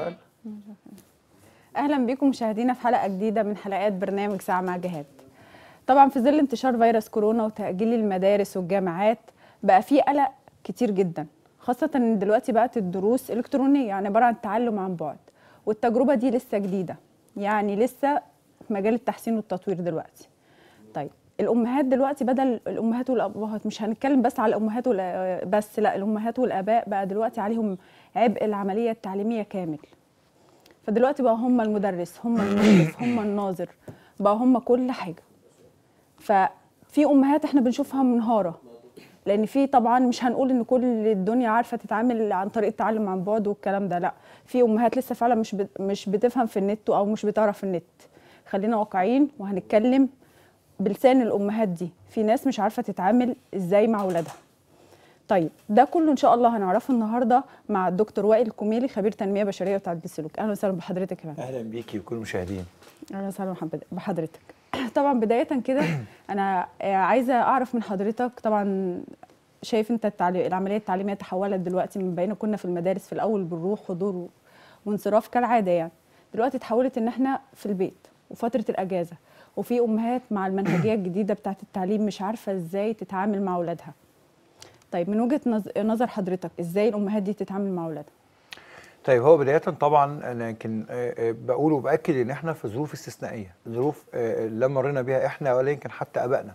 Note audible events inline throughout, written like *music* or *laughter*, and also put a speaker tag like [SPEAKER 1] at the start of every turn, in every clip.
[SPEAKER 1] على
[SPEAKER 2] اهلا بكم مشاهدينا في حلقه جديده من حلقات برنامج ساعه مع جهاد طبعا في ظل انتشار فيروس كورونا وتاجيل المدارس والجامعات بقى في قلق كتير جدا خاصه ان دلوقتي بقت الدروس الكترونيه يعني عباره عن التعلم عن بعد والتجربه دي لسه جديده يعني لسه في مجال التحسين والتطوير دلوقتي طيب الامهات دلوقتي بدل الامهات والابهات مش هنتكلم بس على الامهات بس لا الامهات والاباء بقى دلوقتي عليهم عبء العمليه التعليميه كامل فدلوقتي بقى هم المدرس هم المدرس هم الناظر بقى هم كل حاجه ففي امهات احنا بنشوفها منهاره لان في طبعا مش هنقول ان كل الدنيا عارفه تتعامل عن طريق التعلم عن بعد والكلام ده لا في امهات لسه فعلا مش مش بتفهم في النت او مش بتعرف النت خلينا واقعيين وهنتكلم بلسان الامهات دي في ناس مش عارفه تتعامل ازاي مع اولادها طيب ده كله ان شاء الله هنعرفه النهارده مع الدكتور وائل الكوميلي خبير تنميه بشريه وتعديل السلوك اهلا وسهلا بحضرتك يا
[SPEAKER 1] اهلا بيكي وكل المشاهدين
[SPEAKER 2] اهلا وسهلا بحضرتك *clears throat* طبعا بدايه كده انا عايزه اعرف من حضرتك طبعا شايف انت التعلي... العمليه التعليميه تحولت دلوقتي من بين كنا في المدارس في الاول بنروح حضور وانصراف كالعاده يعني دلوقتي تحولت ان احنا في البيت وفتره الاجازه وفي امهات مع المنهجيه الجديده بتاعت التعليم مش عارفه ازاي تتعامل مع اولادها طيب من وجهه نظر حضرتك ازاي الامهات دي تتعامل مع اولادها
[SPEAKER 1] طيب هو بدايه طبعا انا يمكن بقول وباكد ان احنا في ظروف استثنائيه ظروف لا مرينا بها احنا ولا يمكن حتى ابائنا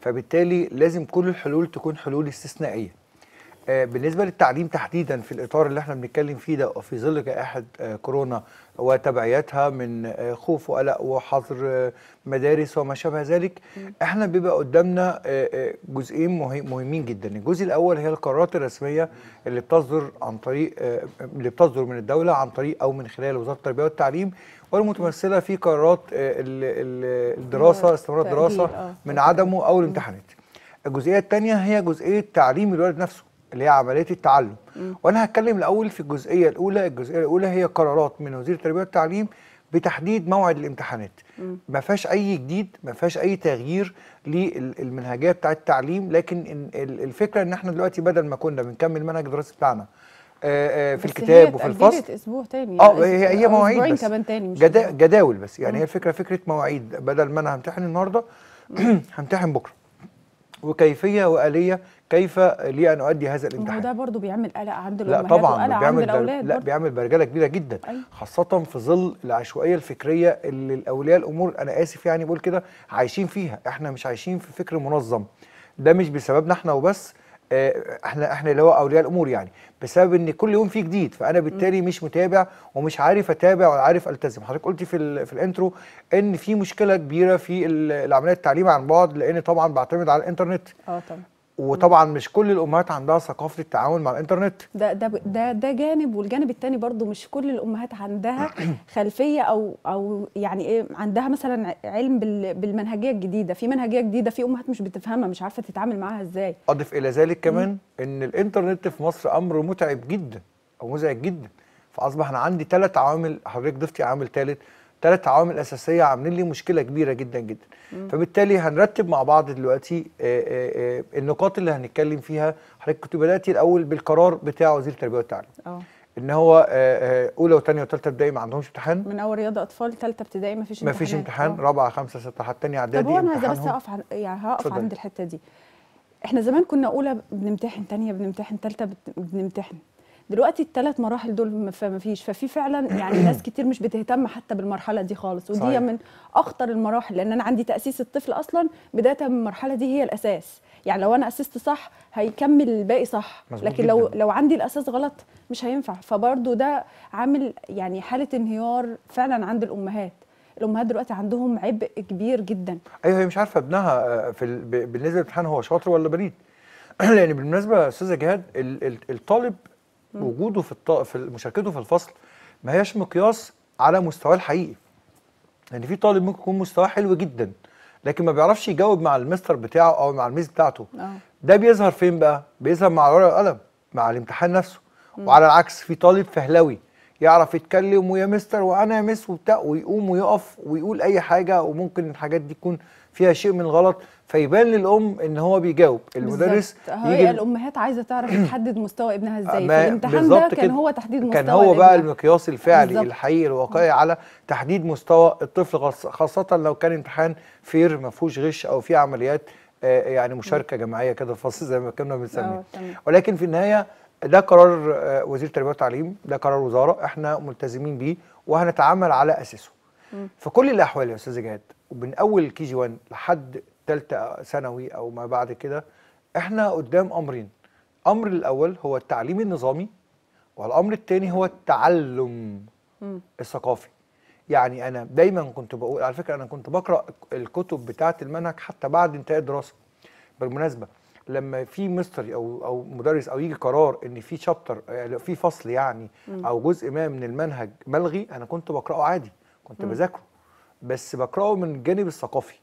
[SPEAKER 1] فبالتالي لازم كل الحلول تكون حلول استثنائيه آه، بالنسبه للتعليم تحديدا في الاطار اللي احنا بنتكلم فيه ده في ظل جائحه آه، كورونا وتبعياتها من آه، خوف وقلق وحظر مدارس وما شابه ذلك احنا بيبقى قدامنا جزئين مهمين جدا الجزء الاول هي القرارات الرسميه اللي بتصدر عن طريق اللي بتصدر من الدوله عن طريق او من خلال وزاره التربيه والتعليم والمتمثله في قرارات الدراسه استمرار الدراسه من عدمه او الامتحانات الجزئيه الثانيه هي جزئيه تعليم الولد نفسه اللي هي عمليه التعلم وانا هتكلم الاول في الجزئيه الاولى الجزئيه الاولى هي قرارات من وزير التربيه والتعليم بتحديد موعد الامتحانات ما فيهاش اي جديد ما فيهاش اي تغيير للمنهجيه بتاعه التعليم لكن الفكره ان احنا دلوقتي بدل ما كنا بنكمل منهج الدراسه بتاعنا
[SPEAKER 2] آه، آه، في الكتاب وفي الفصل اسبوع تاني اه هي هي مواعيد بس كمان تاني جدا
[SPEAKER 1] جداول بس يعني هي الفكره فكره مواعيد بدل ما انا همتحن النهارده *clears throat* همتحن بكره وكيفيه واليه كيف لي ان اؤدي هذا الامتحان
[SPEAKER 2] وده برضه بيعمل قلق عند الامهات لا طبعا وقلق بيعمل عند الاولاد لا
[SPEAKER 1] بيعمل برجله كبيره جدا أيوة. خاصه في ظل العشوائيه الفكريه اللي الاولياء الامور انا اسف يعني بقول كده عايشين فيها احنا مش عايشين في فكر منظم ده مش بسببنا احنا وبس آه، احنا احنا اللي هو اولياء الامور يعني بسبب ان كل يوم فيه جديد فانا بالتالي مش متابع ومش عارف اتابع ولا عارف التزم حضرتك قلتي في في الانترو ان في مشكله كبيره في العمليه التعليم عن بعد لان طبعا بعتمد على الانترنت اه طبعا وطبعا مش كل الامهات عندها ثقافه التعامل مع الانترنت
[SPEAKER 2] ده ده ده ده جانب والجانب الثاني برضو مش كل الامهات عندها *clears throat* خلفيه او او يعني ايه عندها مثلا علم بالمنهجيه الجديده في منهجيه جديده في امهات مش بتفهمها مش عارفه تتعامل معاها ازاي
[SPEAKER 1] اضف الى ذلك كمان ان الانترنت في مصر امر متعب جدا او مزعج جدا فاصبح انا عندي ثلاث عوامل حضرتك ضفتي عامل ثالث ثلاث عوامل اساسيه عاملين لي مشكله كبيره جدا جدا مم. فبالتالي هنرتب مع بعض دلوقتي آآ آه، آآ آه، آه، النقاط اللي هنتكلم فيها حضرتك كنت بداتي الاول بالقرار بتاع وزير التربيه والتعليم اه ان هو اولى وثانيه وثالثه ابتدائي ما عندهمش امتحان
[SPEAKER 2] من اول رياضه اطفال ثالثه ابتدائي ما فيش امتحان ما فيش امتحان
[SPEAKER 1] رابعه خمسه سته حتى ثانيه اعدادي طب هو انا بس هقف
[SPEAKER 2] عن... يعني هقف عند الحته دي احنا زمان كنا اولى بنمتحن ثانيه بنمتحن ثالثه بنمتحن دلوقتي الثلاث مراحل دول ما فيش ففي فعلا *clears throat* يعني ناس كتير مش بتهتم حتى بالمرحله دي خالص ودي صحيح. من اخطر المراحل لان انا عندي تاسيس الطفل اصلا بدايه من المرحله دي هي الاساس يعني لو انا اسست صح هيكمل الباقي صح لكن لو لو عندي الاساس غلط مش هينفع فبرضه ده عامل يعني حاله انهيار فعلا عند الامهات الامهات دلوقتي عندهم عبء كبير جدا
[SPEAKER 1] ايوه هي مش عارفه ابنها آه، في بالنسبه للامتحان هو شاطر ولا بنين *clears throat* لان بالمناسبه استاذه جهاد الطالب وجوده في الط... في مشاركته في الفصل ما هياش مقياس على مستواه الحقيقي لان يعني في طالب ممكن يكون مستواه حلو جدا لكن ما بيعرفش يجاوب مع المستر بتاعه او مع الميز بتاعته أوه. ده بيظهر فين بقى بيظهر مع الورقه والقلم مع الامتحان نفسه مم. وعلى العكس في طالب فهلوي يعرف يتكلم ويا مستر وانا يا مس وبتاع ويقوم ويقف ويقول اي حاجه وممكن الحاجات دي تكون فيها شيء من الغلط فيبان للام ان هو بيجاوب المدرس هي
[SPEAKER 2] الامهات عايزه تعرف تحدد مستوى ابنها ازاي الامتحان ده كان هو تحديد مستوى كان هو بقى
[SPEAKER 1] المقياس الفعلي بالزبط. الحقيقي الواقعي على تحديد مستوى الطفل خاصه لو كان امتحان فير ما فيهوش غش او فيه عمليات آه، يعني مشاركه جماعيه كده فصل زي ما كنا بنسميه أه، ولكن في النهايه ده قرار آه، وزير التربيه والتعليم ده قرار وزاره احنا ملتزمين بيه وهنتعامل على اساسه م. في كل الاحوال يا استاذ جهاد ومن اول كي جي 1 لحد ثالثه ثانوي او ما بعد كده احنا قدام امرين امر الاول هو التعليم النظامي والامر الثاني هو التعلم م. الثقافي يعني انا دايما كنت بقول على فكره انا كنت بقرا الكتب بتاعه المنهج حتى بعد انتهاء الدراسه بالمناسبه لما في مستري او او مدرس او يجي قرار ان في شابتر آه، في فصل يعني او جزء ما من المنهج ملغي انا كنت بقراه عادي كنت بذاكره بس بقراه من الجانب الثقافي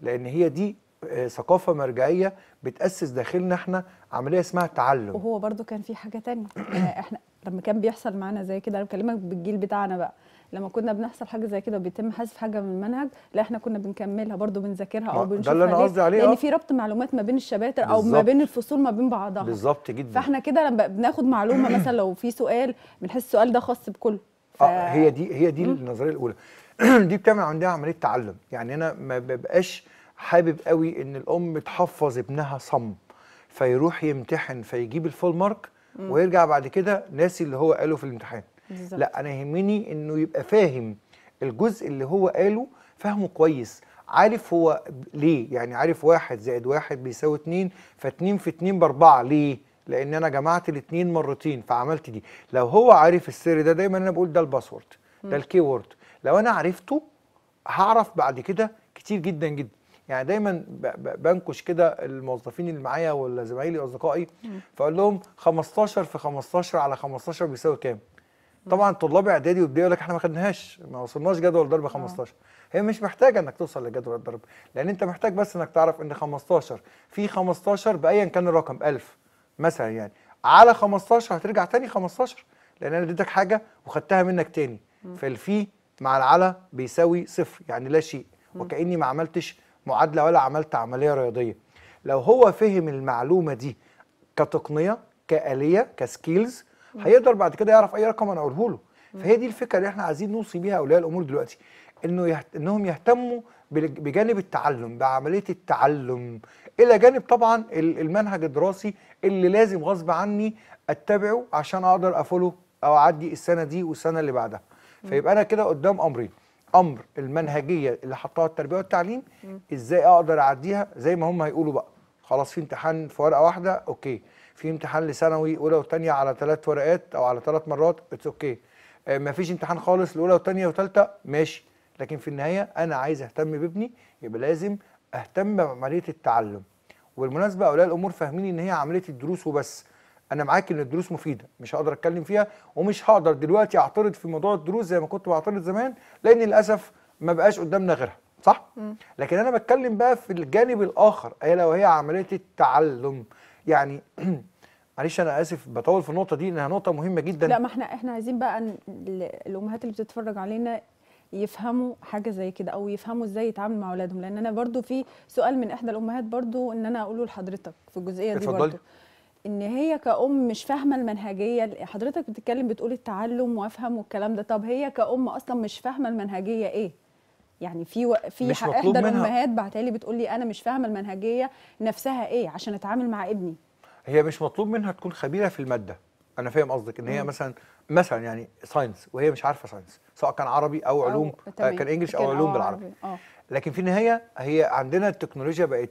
[SPEAKER 1] لان هي دي آه، ثقافه مرجعيه بتاسس داخلنا احنا عمليه اسمها تعلم وهو
[SPEAKER 2] برضو كان في حاجه تانية *clears throat* آه، احنا لما كان بيحصل معانا زي كده انا بكلمك بالجيل بتاعنا بقى لما كنا بنحصل حاجه زي كده وبيتم حذف حاجه من المنهج لا احنا كنا بنكملها برضو بنذاكرها او بنشوفها آه، ده اللي انا قصدي عليه لان آه. في ربط معلومات ما بين الشباتر او ما بين الفصول ما بين بعضها بالظبط جدا فاحنا كده لما بناخد معلومه مثلا لو في سؤال بنحس السؤال ده خاص بكله آه،
[SPEAKER 1] ف... آه هي دي هي دي النظريه الاولى *clears throat* دي بتعمل عندها عمليه تعلم يعني انا ما ببقاش حابب قوي ان الام تحفظ ابنها صم فيروح يمتحن فيجيب الفول مارك ويرجع بعد كده ناسي اللي هو قاله في الامتحان بالزبط. لا انا يهمني انه يبقى فاهم الجزء اللي هو قاله فاهمه كويس عارف هو ليه يعني عارف واحد زائد واحد بيساوي اتنين فاتنين في اتنين باربعة ليه لان انا جمعت الاتنين مرتين فعملت دي لو هو عارف السر ده دايما انا بقول ده الباسورد ده الكي وورد لو انا عرفته هعرف بعد كده كتير جدا جدا يعني دايما بنكش كده الموظفين اللي معايا ولا زمايلي واصدقائي فاقول لهم 15 في 15 على 15 بيساوي كام؟ طبعا طلاب اعدادي وابتدائي يقول لك احنا ما خدناهاش ما وصلناش جدول ضرب 15 هي مش محتاجه انك توصل لجدول الضرب لان انت محتاج بس انك تعرف ان 15 في 15 بايا كان الرقم 1000 مثلا يعني على 15 هترجع تاني 15 لان انا اديتك حاجه وخدتها منك تاني فالفي مع العلى بيساوي صفر يعني لا شيء وكاني ما عملتش معادله ولا عملت عمليه رياضيه لو هو فهم المعلومه دي كتقنيه كاليه كسكيلز هيقدر بعد كده يعرف اي رقم انا اقوله له فهي دي الفكره اللي احنا عايزين نوصي بيها اولياء الامور دلوقتي انه يهت... انهم يهتموا بجانب التعلم بعمليه التعلم الى جانب طبعا المنهج الدراسي اللي لازم غصب عني اتبعه عشان اقدر افولو او اعدي السنه دي والسنه اللي بعدها فيبقى انا كده قدام امرين امر المنهجيه اللي حطها التربيه والتعليم ازاي اقدر اعديها زي ما هم هيقولوا بقى خلاص في امتحان في ورقه واحده اوكي في امتحان لثانوي اولى وثانيه على ثلاث ورقات او على ثلاث مرات اتس اوكي آه ما فيش امتحان خالص لاولى وثانيه وثالثه ماشي لكن في النهايه انا عايز اهتم بابني يبقى لازم اهتم بعمليه التعلم وبالمناسبه اولياء الامور فاهمين ان هي عمليه الدروس وبس انا معاك ان الدروس مفيده مش هقدر اتكلم فيها ومش هقدر دلوقتي اعترض في موضوع الدروس زي ما كنت بعترض زمان لان للاسف ما بقاش قدامنا غيرها صح م. لكن انا بتكلم بقى في الجانب الاخر الا وهي عمليه التعلم يعني *clears throat* معلش انا اسف بطول في النقطه دي انها نقطه مهمه جدا لا ما احنا
[SPEAKER 2] احنا عايزين بقى أن الامهات اللي بتتفرج علينا يفهموا حاجه زي كده او يفهموا ازاي يتعاملوا مع اولادهم لان انا برضو في سؤال من احدى الامهات برضو ان انا اقوله لحضرتك في الجزئيه دي برضو ان هي كأم مش فاهمه المنهجيه حضرتك بتتكلم بتقول التعلم وافهم والكلام ده طب هي كأم اصلا مش فاهمه المنهجيه ايه يعني في و... في احدى الامهات بعتالي بتقول لي انا مش فاهمه المنهجيه نفسها ايه عشان اتعامل مع ابني
[SPEAKER 1] هي مش مطلوب منها تكون خبيره في الماده انا فاهم قصدك ان هي مم. مثلا مثلا يعني ساينس وهي مش عارفه ساينس سواء كان عربي او علوم أو آه كان انجلش او, علوم آه، أو بالعربي أو. آه. لكن في النهايه هي عندنا التكنولوجيا بقت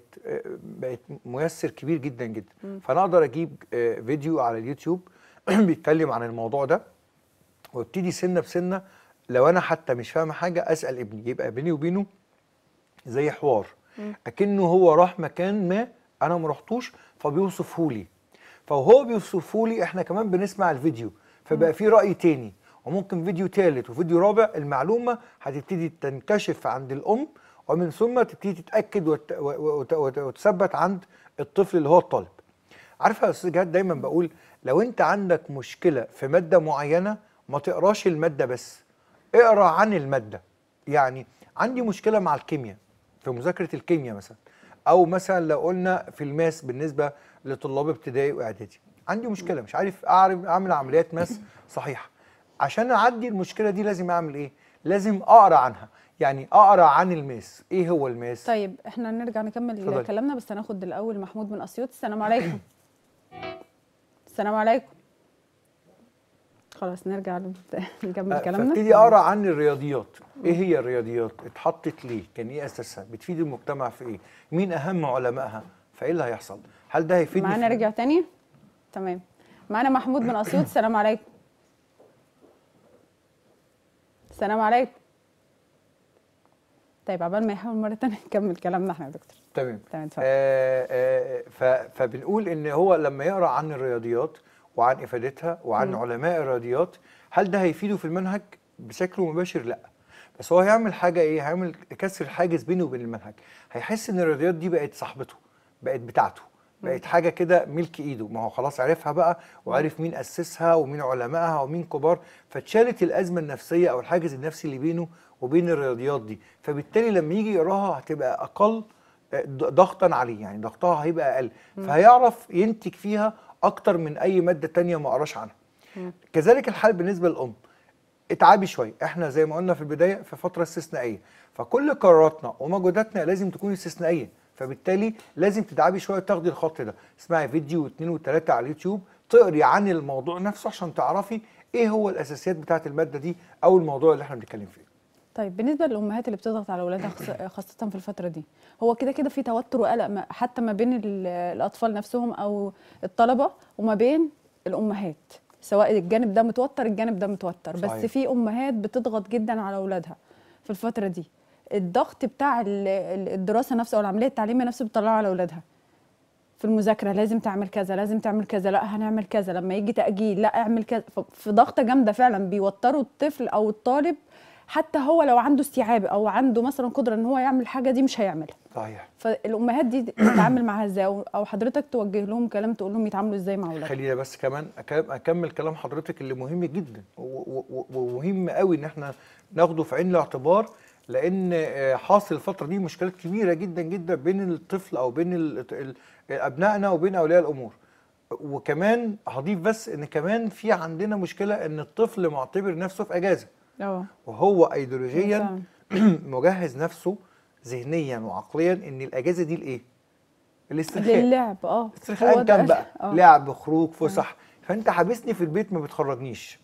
[SPEAKER 1] بقت ميسر كبير جدا جدا م. فانا اقدر اجيب آه، فيديو على اليوتيوب *clears throat* بيتكلم عن الموضوع ده وابتدي سنه بسنه لو انا حتى مش فاهم حاجه اسال ابني يبقى بيني وبينه زي حوار اكنه هو راح مكان ما انا ما رحتوش فبيوصفه لي فهو بيوصفه لي احنا كمان بنسمع الفيديو فبقى في راي تاني وممكن فيديو ثالث وفيديو رابع المعلومه هتبتدي تنكشف عند الام ومن ثم تبتدي تتاكد وتثبت عند الطفل اللي هو الطالب عارف يا استاذ جهاد دايما بقول لو انت عندك مشكله في ماده معينه ما تقراش الماده بس اقرا عن الماده يعني عندي مشكله مع الكيمياء في مذاكره الكيمياء مثلا او مثلا لو قلنا في الماس بالنسبه لطلاب ابتدائي واعدادي عندي مشكله مش عارف اعرف اعمل عمليات ماس صحيحه عشان اعدي المشكله دي لازم اعمل ايه لازم اقرا عنها يعني اقرا عن الماس ايه هو الماس
[SPEAKER 2] طيب احنا نرجع نكمل فضل. كلامنا بس هناخد الاول محمود من اسيوط السلام عليكم السلام عليكم خلاص نرجع *laughs* نكمل آه، كلامنا ابتدي اقرا
[SPEAKER 1] عن الرياضيات ايه هي الرياضيات اتحطت ليه كان ايه اساسها بتفيد المجتمع في ايه مين اهم علمائها فايه اللي هيحصل هل ده هيفيدني معانا رجع
[SPEAKER 2] تاني تمام معانا محمود من اسيوط السلام عليكم السلام عليكم طيب عبال ما يحاول مره ثانيه *laughs* نكمل كلامنا احنا يا دكتور
[SPEAKER 1] تمام تمام اتفضل آه آه فبنقول ان هو لما يقرا عن الرياضيات وعن افادتها وعن م. علماء الرياضيات هل ده هيفيده في المنهج بشكل مباشر لا بس هو هيعمل حاجه ايه هيعمل كسر الحاجز بينه وبين المنهج هيحس ان الرياضيات دي بقت صاحبته بقت بتاعته بقت حاجه كده ملك ايده ما هو خلاص عرفها بقى وعرف مين اسسها ومين علمائها ومين كبار فتشالت الازمه النفسيه او الحاجز النفسي اللي بينه وبين الرياضيات دي فبالتالي لما يجي يقراها هتبقى اقل آه، ضغطا عليه يعني ضغطها هيبقى اقل فهيعرف ينتج فيها اكتر من اي ماده تانية ما قراش عنها كذلك الحال بالنسبه للام اتعبي شويه احنا زي ما قلنا في البدايه في فتره استثنائيه فكل قراراتنا ومجهوداتنا لازم تكون استثنائيه فبالتالي لازم تتعبي شويه تاخدي الخط ده اسمعي فيديو واثنين وثلاثه على اليوتيوب تقري عن الموضوع نفسه عشان تعرفي ايه هو الاساسيات بتاعه الماده دي او الموضوع اللي احنا بنتكلم فيه
[SPEAKER 2] طيب بالنسبه للامهات اللي بتضغط على اولادها *coughs* خاصه في الفتره دي هو كده كده في توتر وقلق حتى ما بين الاطفال نفسهم او الطلبه وما بين الامهات سواء الجانب ده متوتر الجانب ده متوتر صحيح. بس في امهات بتضغط جدا على اولادها في الفتره دي الضغط بتاع الدراسه نفسه او العمليه التعليميه نفسه بيطلعه على اولادها في المذاكره لازم تعمل كذا لازم تعمل كذا لا هنعمل كذا لما يجي تاجيل لا اعمل كذا في ضغطه جامده فعلا بيوتروا الطفل او الطالب حتى هو لو عنده استيعاب او عنده مثلا قدره ان هو يعمل حاجه دي مش هيعملها صحيح فالامهات دي *clears throat* تتعامل معاها ازاي او حضرتك توجه لهم كلام تقول لهم يتعاملوا ازاي مع اولادهم
[SPEAKER 1] خلينا بس كمان اكمل كلام حضرتك اللي مهم جدا ومهم قوي ان احنا ناخده في عين الاعتبار لان آه، حاصل الفتره دي مشكلات كبيره جدا جدا بين الطفل او بين ابنائنا وبين اولياء الامور وكمان هضيف بس ان كمان في عندنا مشكله ان الطفل معتبر نفسه في اجازه أوه. وهو ايديولوجيا *clears throat* مجهز نفسه ذهنيا وعقليا ان الاجازه دي لايه؟ الاسترخاء للعب
[SPEAKER 2] اه استرخاء كان بقى أوه. لعب
[SPEAKER 1] خروج اه. فسح فانت حابسني في البيت ما بتخرجنيش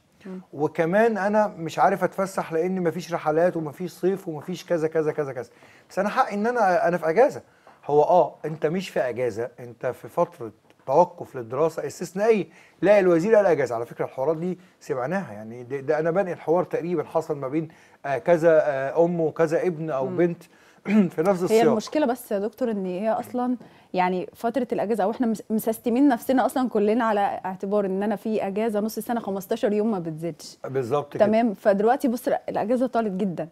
[SPEAKER 1] وكمان انا مش عارف اتفسح لان مفيش رحلات ومفيش صيف ومفيش كذا كذا كذا كذا بس انا حق ان انا انا في اجازه هو اه انت مش في اجازه انت في فتره توقف للدراسه استثنائيه لا الوزير لا اجازه على فكره الحوارات دي سمعناها يعني ده, ده انا بنقل الحوار تقريبا حصل ما بين آه كذا آه ام وكذا ابن او م. بنت *clears throat* في نفس السياق هي المشكله
[SPEAKER 2] بس يا دكتور ان هي اصلا يعني فتره الاجازه او احنا مسستمين نفسنا اصلا كلنا على اعتبار ان انا في اجازه نص السنه 15 يوم ما بتزيدش
[SPEAKER 1] بالظبط كده تمام
[SPEAKER 2] فدلوقتي بص الاجازه طالت جدا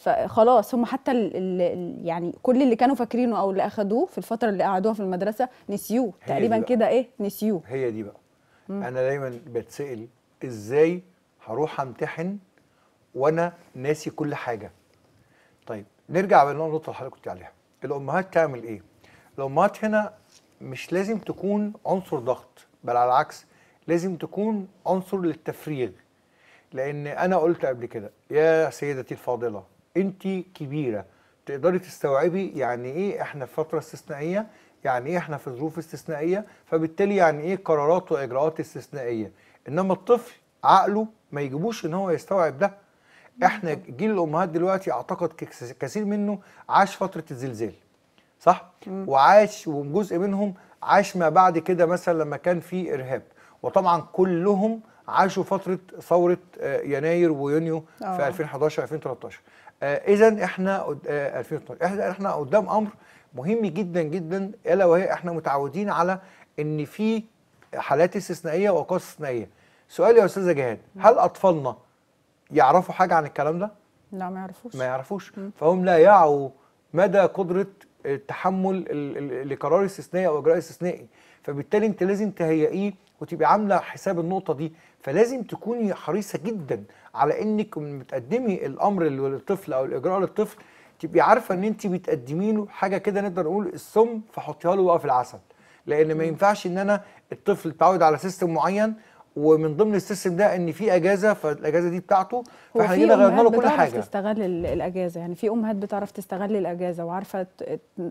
[SPEAKER 2] فخلاص هم حتى الـ الـ يعني كل اللي كانوا فاكرينه او اللي اخدوه في الفتره اللي قعدوها في المدرسه نسيوه تقريبا كده ايه
[SPEAKER 1] نسيوه هي دي بقى مم. انا دايما بتسال ازاي هروح امتحن وانا ناسي كل حاجه طيب نرجع بالنقطه اللي حضرتك كنت عليها الامهات تعمل ايه الامهات هنا مش لازم تكون عنصر ضغط بل على العكس لازم تكون عنصر للتفريغ لان انا قلت قبل كده يا سيدتي الفاضله انت كبيره تقدري تستوعبي يعني ايه احنا في فتره استثنائيه يعني ايه احنا في ظروف استثنائيه فبالتالي يعني ايه قرارات واجراءات استثنائيه انما الطفل عقله ما يجيبوش ان هو يستوعب ده احنا جيل الامهات دلوقتي اعتقد كثير منه عاش فتره الزلزال صح وعاش وجزء منهم عاش ما بعد كده مثلا لما كان في ارهاب وطبعا كلهم عاشوا فتره ثوره آه، يناير ويونيو في 2011 آه. 2013 آه، اذا احنا 2012 آه، احنا قدام امر مهم جدا جدا الا وهي احنا متعودين على ان في حالات استثنائيه واوقات استثنائيه سؤال يا استاذه جهاد هل اطفالنا يعرفوا حاجه عن الكلام ده
[SPEAKER 2] لا ما يعرفوش ما يعرفوش م.
[SPEAKER 1] فهم لا يعوا مدى قدره التحمل لقرار استثنائي او اجراء استثنائي فبالتالي انت لازم تهيئيه وتبقى عامله حساب النقطه دي فلازم تكوني حريصه جدا على انك بتقدمي الامر للطفل او الاجراء للطفل تبقي عارفه ان انت بتقدمي له حاجه كده نقدر نقول السم فحطيها له بقى في العسل لان ما ينفعش ان انا الطفل اتعود على سيستم معين ومن ضمن السيستم ده ان في اجازه فالاجازه دي بتاعته فاحنا جينا غيرنا له كل حاجه بتعرف
[SPEAKER 2] تستغل الاجازه يعني في امهات بتعرف تستغل الاجازه وعارفه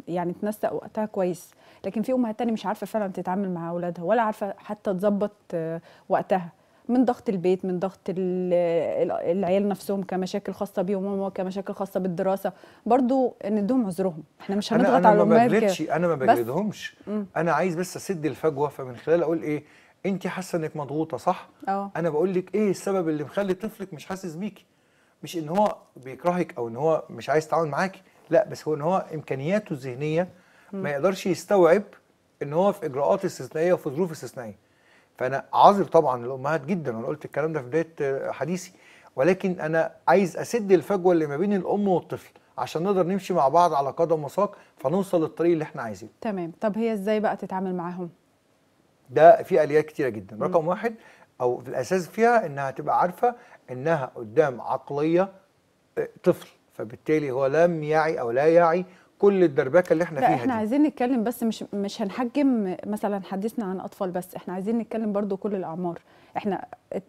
[SPEAKER 2] يعني تنسق وقتها كويس لكن في امهات تانية مش عارفه فعلا تتعامل مع اولادها ولا عارفه حتى تظبط آه، وقتها من ضغط البيت من ضغط العيال نفسهم كمشاكل خاصه بيهم وكمشاكل كمشاكل خاصه بالدراسه برضو ندهم عذرهم احنا مش هنضغط على الامهات انا ما بجلدش انا ما بجلدهمش
[SPEAKER 1] انا عايز بس اسد الفجوه فمن خلال اقول ايه انت حاسه انك مضغوطه صح أوه. انا بقول لك ايه السبب اللي مخلي طفلك مش حاسس بيكي مش ان هو بيكرهك او ان هو مش عايز يتعاون معاكي لا بس هو ان هو امكانياته الذهنيه ما يقدرش يستوعب ان هو في اجراءات استثنائيه وفي ظروف استثنائيه فانا عاذر طبعا الامهات جدا وانا قلت الكلام ده في بدايه آه، حديثي ولكن انا عايز اسد الفجوه اللي ما بين الام والطفل عشان نقدر نمشي مع بعض على قدم وساق فنوصل للطريق اللي احنا عايزينه
[SPEAKER 2] تمام طب هي ازاي بقى تتعامل معاهم
[SPEAKER 1] ده في اليات كتيره جدا م. رقم واحد او في الاساس فيها انها تبقى عارفه انها قدام عقليه آه، طفل فبالتالي هو لم يعي او لا يعي كل الدربكه اللي احنا لا فيها احنا دي.
[SPEAKER 2] عايزين نتكلم بس مش مش هنحجم مثلا حديثنا عن اطفال بس احنا عايزين نتكلم برضو كل الاعمار احنا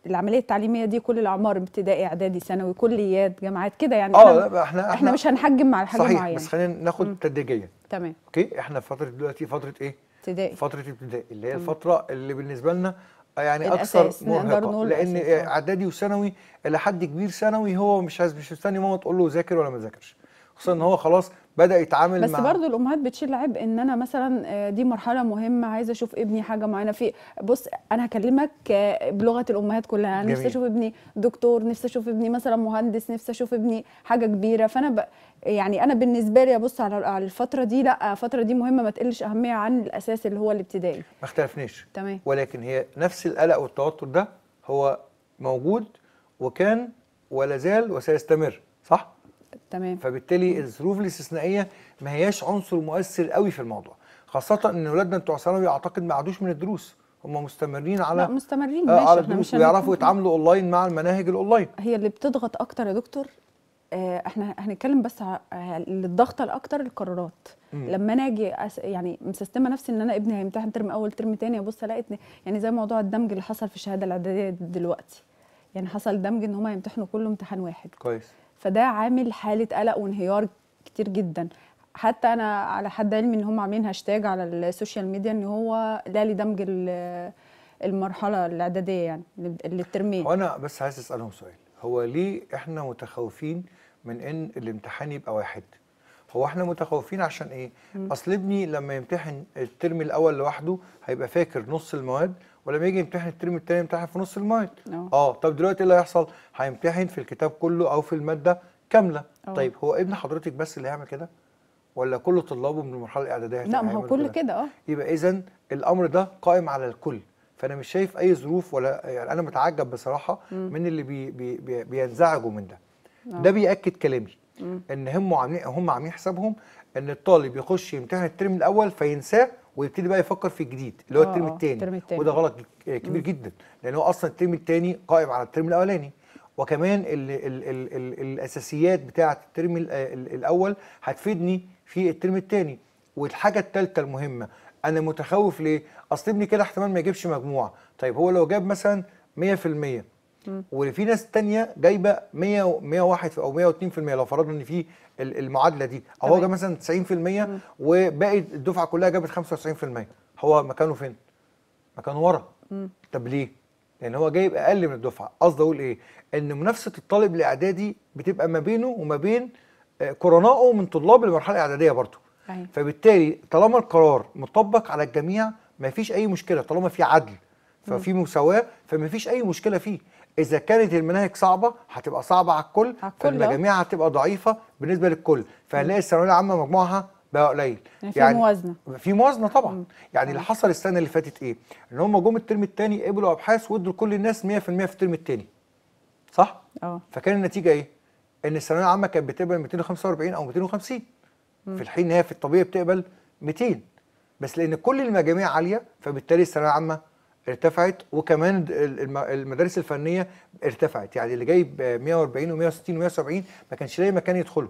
[SPEAKER 2] العمليه التعليميه دي كل الاعمار ابتدائي اعدادي ثانوي كليات جامعات كده يعني اه احنا, احنا احنا مش هنحجم مع حاجه معينه صحيح بس
[SPEAKER 1] خلينا ناخد تدريجيا تمام اوكي احنا فتره دلوقتي فتره ايه ابتدائي فتره ابتدائي اللي هي الفتره اللي بالنسبه لنا آه، يعني اكثر مرهقه لان اعدادي آه. وثانوي الى حد كبير ثانوي هو مش مش مستني ماما تقول له ذاكر ولا ما ذاكرش خصوصا ان هو خلاص بدا يتعامل بس مع
[SPEAKER 2] برضه الامهات بتشيل عبء ان انا مثلا آه، دي مرحله مهمه عايزه اشوف ابني حاجه معينه في بص انا هكلمك آه، بلغه الامهات كلها انا نفسي اشوف ابني دكتور نفسي اشوف ابني مثلا مهندس نفسي اشوف ابني حاجه كبيره فانا ب... يعني انا بالنسبه لي ابص على الفتره دي لا الفتره دي مهمه ما تقلش اهميه عن الاساس اللي هو الابتدائي ما اختلفناش تمام
[SPEAKER 1] ولكن هي نفس القلق والتوتر ده هو موجود وكان ولا زال وسيستمر صح تمام فبالتالي الظروف الاستثنائيه ما هياش عنصر مؤثر قوي في الموضوع خاصه ان اولادنا بتوع ثانوي اعتقد ما عادوش من الدروس هم مستمرين على لا مستمرين آه على الدروس ويعرفوا يتعاملوا اونلاين مع المناهج الاونلاين
[SPEAKER 2] هي اللي بتضغط اكتر يا دكتور آه، احنا هنتكلم بس الضغطه آه، الاكتر القرارات مم. لما انا اجي أس... يعني مسستمه نفسي ان انا ابني هيمتحن ترم اول ترم تاني ابص الاقي يعني زي موضوع الدمج اللي حصل في الشهاده الاعداديه دلوقتي يعني حصل دمج ان هم يمتحنوا كله امتحان واحد كويس فده عامل حاله قلق وانهيار كتير جدا حتى انا على حد علمي ان هم عاملين هاشتاج على السوشيال ميديا ان هو لا لدمج المرحله الاعداديه يعني للترمين وانا
[SPEAKER 1] بس عايز اسالهم سؤال هو ليه احنا متخوفين من ان الامتحان يبقى واحد هو احنا متخوفين عشان ايه؟ اصل ابني لما يمتحن الترم الاول لوحده هيبقى فاكر نص المواد ولما يجي يمتحن الترم الثاني يمتحن في نص المواد. اه. اه طب دلوقتي ايه اللي هيحصل؟ هيمتحن في الكتاب كله او في الماده كامله. أوه. طيب هو ابن حضرتك بس اللي هيعمل كده؟ ولا كل طلابه من المرحله الاعداديه لا ما هو كل كده اه يبقى اذا الامر ده قائم على الكل. فانا مش شايف اي ظروف ولا يعني انا متعجب بصراحه مم. من اللي بي بي بي بينزعجوا من ده. أوه. ده بياكد كلامي ان هم عاملين هم عاملين حسابهم ان الطالب يخش يمتحن الترم الاول فينساه ويبتدي بقى يفكر في الجديد اللي هو آه، الترم آه، الثاني وده غلط كبير جدا لان هو اصلا الترم الثاني قائم على الترم الاولاني وكمان الـ الـ الـ الـ الاساسيات بتاعه الترم الاول هتفيدني في الترم الثاني والحاجه الثالثه المهمه انا متخوف ليه اصل ابني كده احتمال ما يجيبش مجموعه طيب هو لو جاب مثلا 100% وفي ناس تانية جايبه 100 101 او 102% لو فرضنا ان في المعادله دي او هو جاب مثلا 90% وباقي الدفعه كلها جابت 95% هو مكانه فين؟ مكانه ورا طب ليه؟ لان هو جايب اقل من الدفعه قصدي اقول ايه؟ ان منافسه الطالب الاعدادي بتبقى ما بينه وما بين آه، قرنائه من طلاب المرحله الاعداديه برضه أيوة. فبالتالي طالما القرار مطبق على الجميع ما فيش اي مشكله طالما في عدل ففي مساواه فما فيش اي مشكله فيه اذا كانت المناهج صعبه هتبقى صعبه على الكل فالمجاميع آه. هتبقى ضعيفه بالنسبه للكل فهنلاقي الثانويه العامه مجموعها بقى قليل يعني, في يعني موازنه في موازنه طبعا مم. يعني اللي حصل السنه اللي فاتت ايه ان هم جم الترم الثاني قبلوا ابحاث وادوا لكل الناس 100% في الترم الثاني صح اه فكان النتيجه ايه ان الثانويه العامه كانت بتقبل 245 او 250 مم. في الحين ان هي في الطبيعي بتقبل 200 بس لان كل المجاميع عاليه فبالتالي الثانويه العامه ارتفعت وكمان المدارس الفنيه ارتفعت يعني اللي جايب 140 و160 و170 ما كانش لاقي مكان يدخله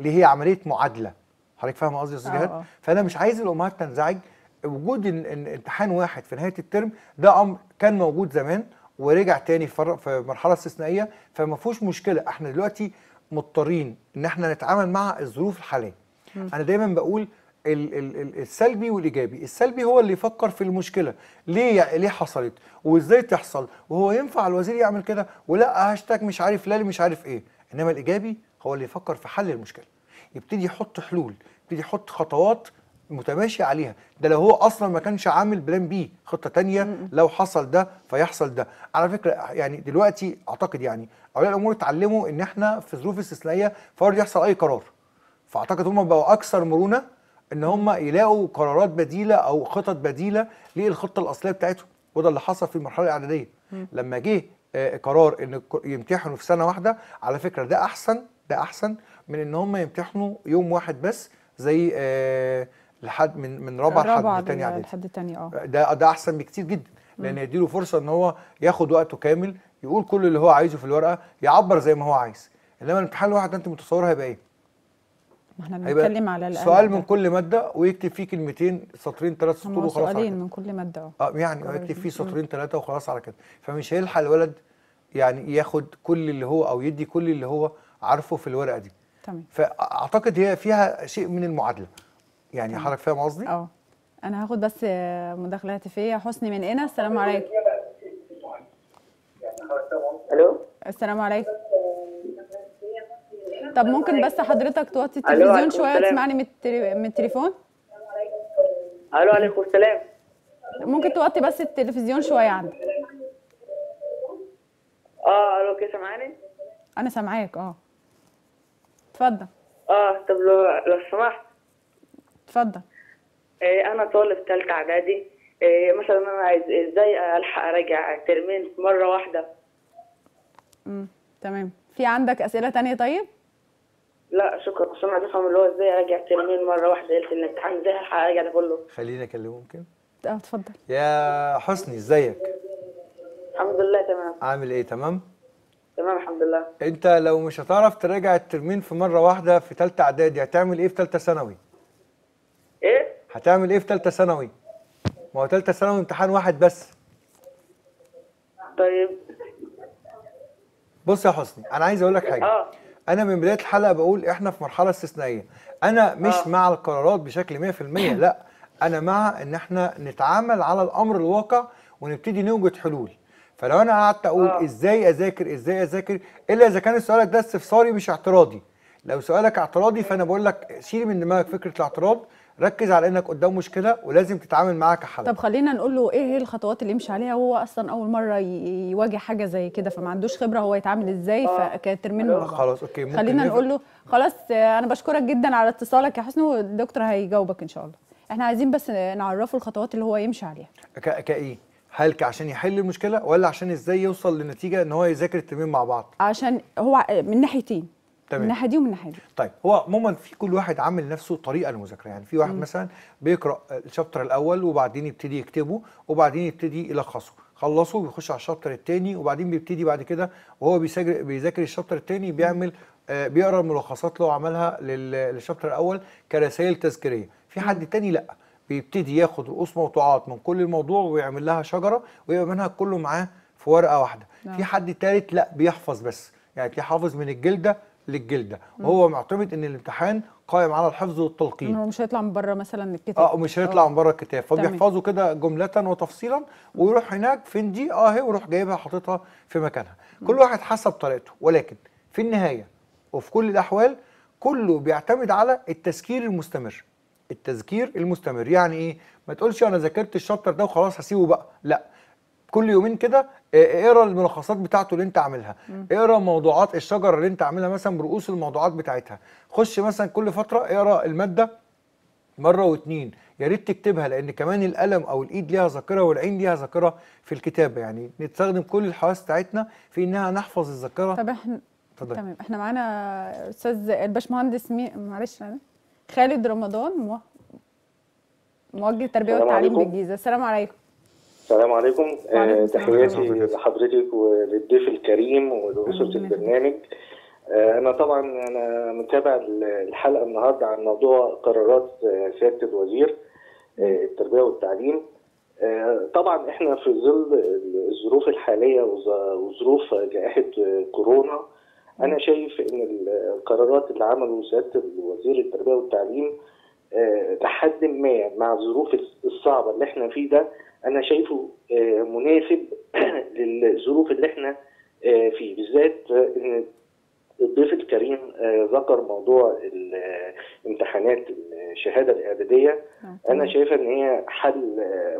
[SPEAKER 1] اللي هي عمليه معادله حضرتك فاهمه قصدي يا استاذ جهاد اه، اه. فانا مش عايز الامهات تنزعج وجود امتحان واحد في نهايه الترم ده امر كان موجود زمان ورجع تاني في مرحله استثنائيه فما فيهوش مشكله احنا دلوقتي مضطرين ان احنا نتعامل مع الظروف الحاليه انا دايما بقول السلبي والايجابي السلبي هو اللي يفكر في المشكله ليه ليه حصلت وازاي تحصل وهو ينفع الوزير يعمل كده ولا هاشتاج مش عارف لا مش عارف ايه انما الايجابي هو اللي يفكر في حل المشكله يبتدي يحط حلول يبتدي يحط خطوات متماشي عليها ده لو هو اصلا ما كانش عامل بلان بي خطه تانية لو حصل ده فيحصل ده على فكره يعني دلوقتي اعتقد يعني اولياء الامور اتعلموا ان احنا في ظروف استثنائيه فورد يحصل اي قرار فاعتقد هم بقوا اكثر مرونه ان هم يلاقوا قرارات بديله او خطط بديله للخطه الاصليه بتاعتهم وده اللي حصل في المرحله الاعداديه لما جه آه، قرار ان يمتحنوا في سنه واحده على فكره ده احسن ده احسن من ان هم يمتحنوا يوم واحد بس زي آه، لحد من من رابعه لحد تاني اعدادي لحد تاني آه. اه ده ده احسن بكتير جدا لان يديله فرصه ان هو ياخد وقته كامل يقول كل اللي هو عايزه في الورقه يعبر زي ما هو عايز انما الامتحان الواحد ده انت متصور هيبقى ايه
[SPEAKER 2] ما احنا بنتكلم على الأقل سؤال من
[SPEAKER 1] كل ماده ويكتب فيه كلمتين سطرين ثلاث سطور وخلاص سؤالين
[SPEAKER 2] من كل ماده اه يعني يكتب فيه سطرين
[SPEAKER 1] ثلاثه وخلاص على كده فمش هيلحق الولد يعني ياخد كل اللي هو او يدي كل اللي هو عارفه في الورقه دي تمام فاعتقد هي فيها شيء من المعادله يعني حضرتك فاهم قصدي؟ اه
[SPEAKER 2] انا هاخد بس مداخله هاتفيه حسني من هنا السلام عليكم الو السلام عليكم طب ممكن بس حضرتك توطي التلفزيون شويه وتسمعني من من التليفون الو عليكم السلام ممكن توطي بس التلفزيون شويه عندك
[SPEAKER 3] اه الو كده سامعاني
[SPEAKER 2] انا سامعاك اه اتفضل اه طب لو لو سمحت اتفضل
[SPEAKER 3] إيه انا طالب ثالثه اعدادي إيه مثلا انا عايز ازاي الحق اراجع الترمين مره واحده
[SPEAKER 2] امم تمام في عندك اسئله تانية طيب
[SPEAKER 3] لا شكرا بس انا عايز افهم اللي هو ازاي ارجع ترمين مره واحده ليله الامتحان ازاي هرجع ده كله
[SPEAKER 1] خليني اكلمه ممكن اه اتفضل يا حسني ازيك
[SPEAKER 3] الحمد لله تمام
[SPEAKER 1] عامل ايه تمام
[SPEAKER 3] تمام الحمد لله
[SPEAKER 1] انت لو مش هتعرف تراجع الترمين في مره واحده في ثالثه اعدادي هتعمل ايه في ثالثه ثانوي ايه هتعمل ايه في ثالثه ثانوي ما هو ثالثه ثانوي امتحان واحد بس طيب بص يا حسني انا عايز اقول لك حاجه اه انا من بدايه الحلقه بقول احنا في مرحله استثنائيه انا مش آه. مع القرارات بشكل 100% *coughs* لا انا مع ان احنا نتعامل على الامر الواقع ونبتدي نوجد حلول فلو انا قعدت اقول آه. ازاي اذاكر ازاي اذاكر الا اذا كان سؤالك ده استفساري مش اعتراضي لو سؤالك اعتراضي فانا بقول لك شيل من دماغك فكره الاعتراض ركز على انك قدام مشكله ولازم تتعامل معاها كحل طب
[SPEAKER 2] خلينا نقول له ايه هي الخطوات اللي يمشي عليها وهو اصلا اول مره يواجه حاجه زي كده فما عندوش خبره هو يتعامل ازاي فكترمين آه. خلاص
[SPEAKER 1] اوكي ممكن خلينا نقول له
[SPEAKER 2] خلاص انا بشكرك جدا على اتصالك يا حسن والدكتور هيجاوبك ان شاء الله احنا عايزين بس نعرفه الخطوات اللي هو يمشي عليها
[SPEAKER 1] كايه هل كعشان يحل المشكله ولا عشان ازاي يوصل لنتيجه ان هو يذاكر الترمين مع بعض
[SPEAKER 2] عشان هو من ناحيتين تمام من الناحيه دي ومن الناحيه دي
[SPEAKER 1] طيب هو عموما في كل واحد عامل نفسه طريقه للمذاكره يعني في واحد م. مثلا بيقرا الشابتر الاول وبعدين يبتدي يكتبه وبعدين يبتدي يلخصه خلصه بيخش على الشابتر الثاني وبعدين بيبتدي بعد كده وهو بيذاكر الشابتر الثاني بيعمل آه بيقرا الملخصات اللي هو عملها للشابتر الاول كرسائل تذكيريه في حد تاني لا بيبتدي ياخد رؤوس موضوعات من كل الموضوع ويعمل لها شجره ويبقى المنهج كله معاه في ورقه واحده نعم. في حد تالت لا بيحفظ بس يعني تلاقيه حافظ من الجلده للجلده وهو معتمد ان الامتحان قائم على الحفظ والتلقين هو مش هيطلع من بره مثلا الكتاب اه مش هيطلع آه. من بره الكتاب فبيحفظه كده جمله وتفصيلا ويروح هناك فين دي اه ويروح جايبها حاططها في مكانها كل واحد حسب طريقته ولكن في النهايه وفي كل الاحوال كله بيعتمد على التذكير المستمر التذكير المستمر يعني ايه ما تقولش انا ذاكرت الشابتر ده وخلاص هسيبه بقى لا كل يومين كده آه، آه، اقرا الملخصات بتاعته اللي انت عاملها اقرا موضوعات الشجره اللي انت عاملها مثلا برؤوس الموضوعات بتاعتها خش مثلا كل فتره اقرا الماده مره واتنين يا ريت تكتبها لان كمان القلم او الايد ليها ذاكره والعين ليها ذاكره في الكتابه يعني نستخدم كل الحواس بتاعتنا في انها نحفظ الذاكره طب احنا طبعا. تمام
[SPEAKER 2] احنا معانا استاذ الباشمهندس مي... معلش انا خالد رمضان موجه التربيه والتعليم بالجيزه السلام عليكم
[SPEAKER 3] السلام عليكم آه، تحياتي لحضرتك وللضيف الكريم ولأسرة البرنامج آه، أنا طبعا أنا متابع الحلقة النهاردة عن موضوع قرارات آه، سيادة الوزير التربية والتعليم طبعا احنا في ظل الظروف الحاليه وظروف جائحه كورونا انا شايف ان القرارات اللي عمله سياده الوزير التربيه والتعليم لحد ما مع الظروف الصعبه اللي احنا فيه ده انا شايفه آه، مناسب *clears throat* للظروف اللي احنا آه، فيه بالذات آه، ان الضيف الكريم ذكر موضوع امتحانات الشهاده الاعداديه انا شايفه ان هي حل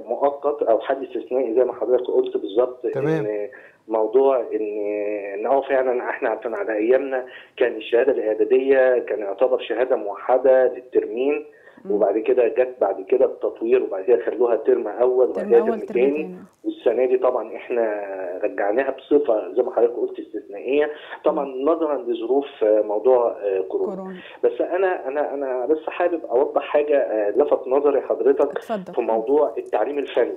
[SPEAKER 3] مؤقت او حل استثنائي زي ما حضرتك قلت بالظبط ان موضوع ان ان هو فعلا احنا كان على ايامنا كان الشهاده الاعداديه كان يعتبر شهاده موحده للترمين وبعد كده جت بعد كده التطوير وبعد كده خلوها ترم اول وبعد كده ترم تاني والسنه دي طبعا احنا رجعناها بصفه زي ما حضرتك قلت استثنائيه طبعا نظرا لظروف آه، موضوع آه، كورونا. كورونا بس انا انا انا بس حابب اوضح حاجه آه، لفت نظري حضرتك اتفضل. في موضوع التعليم الفني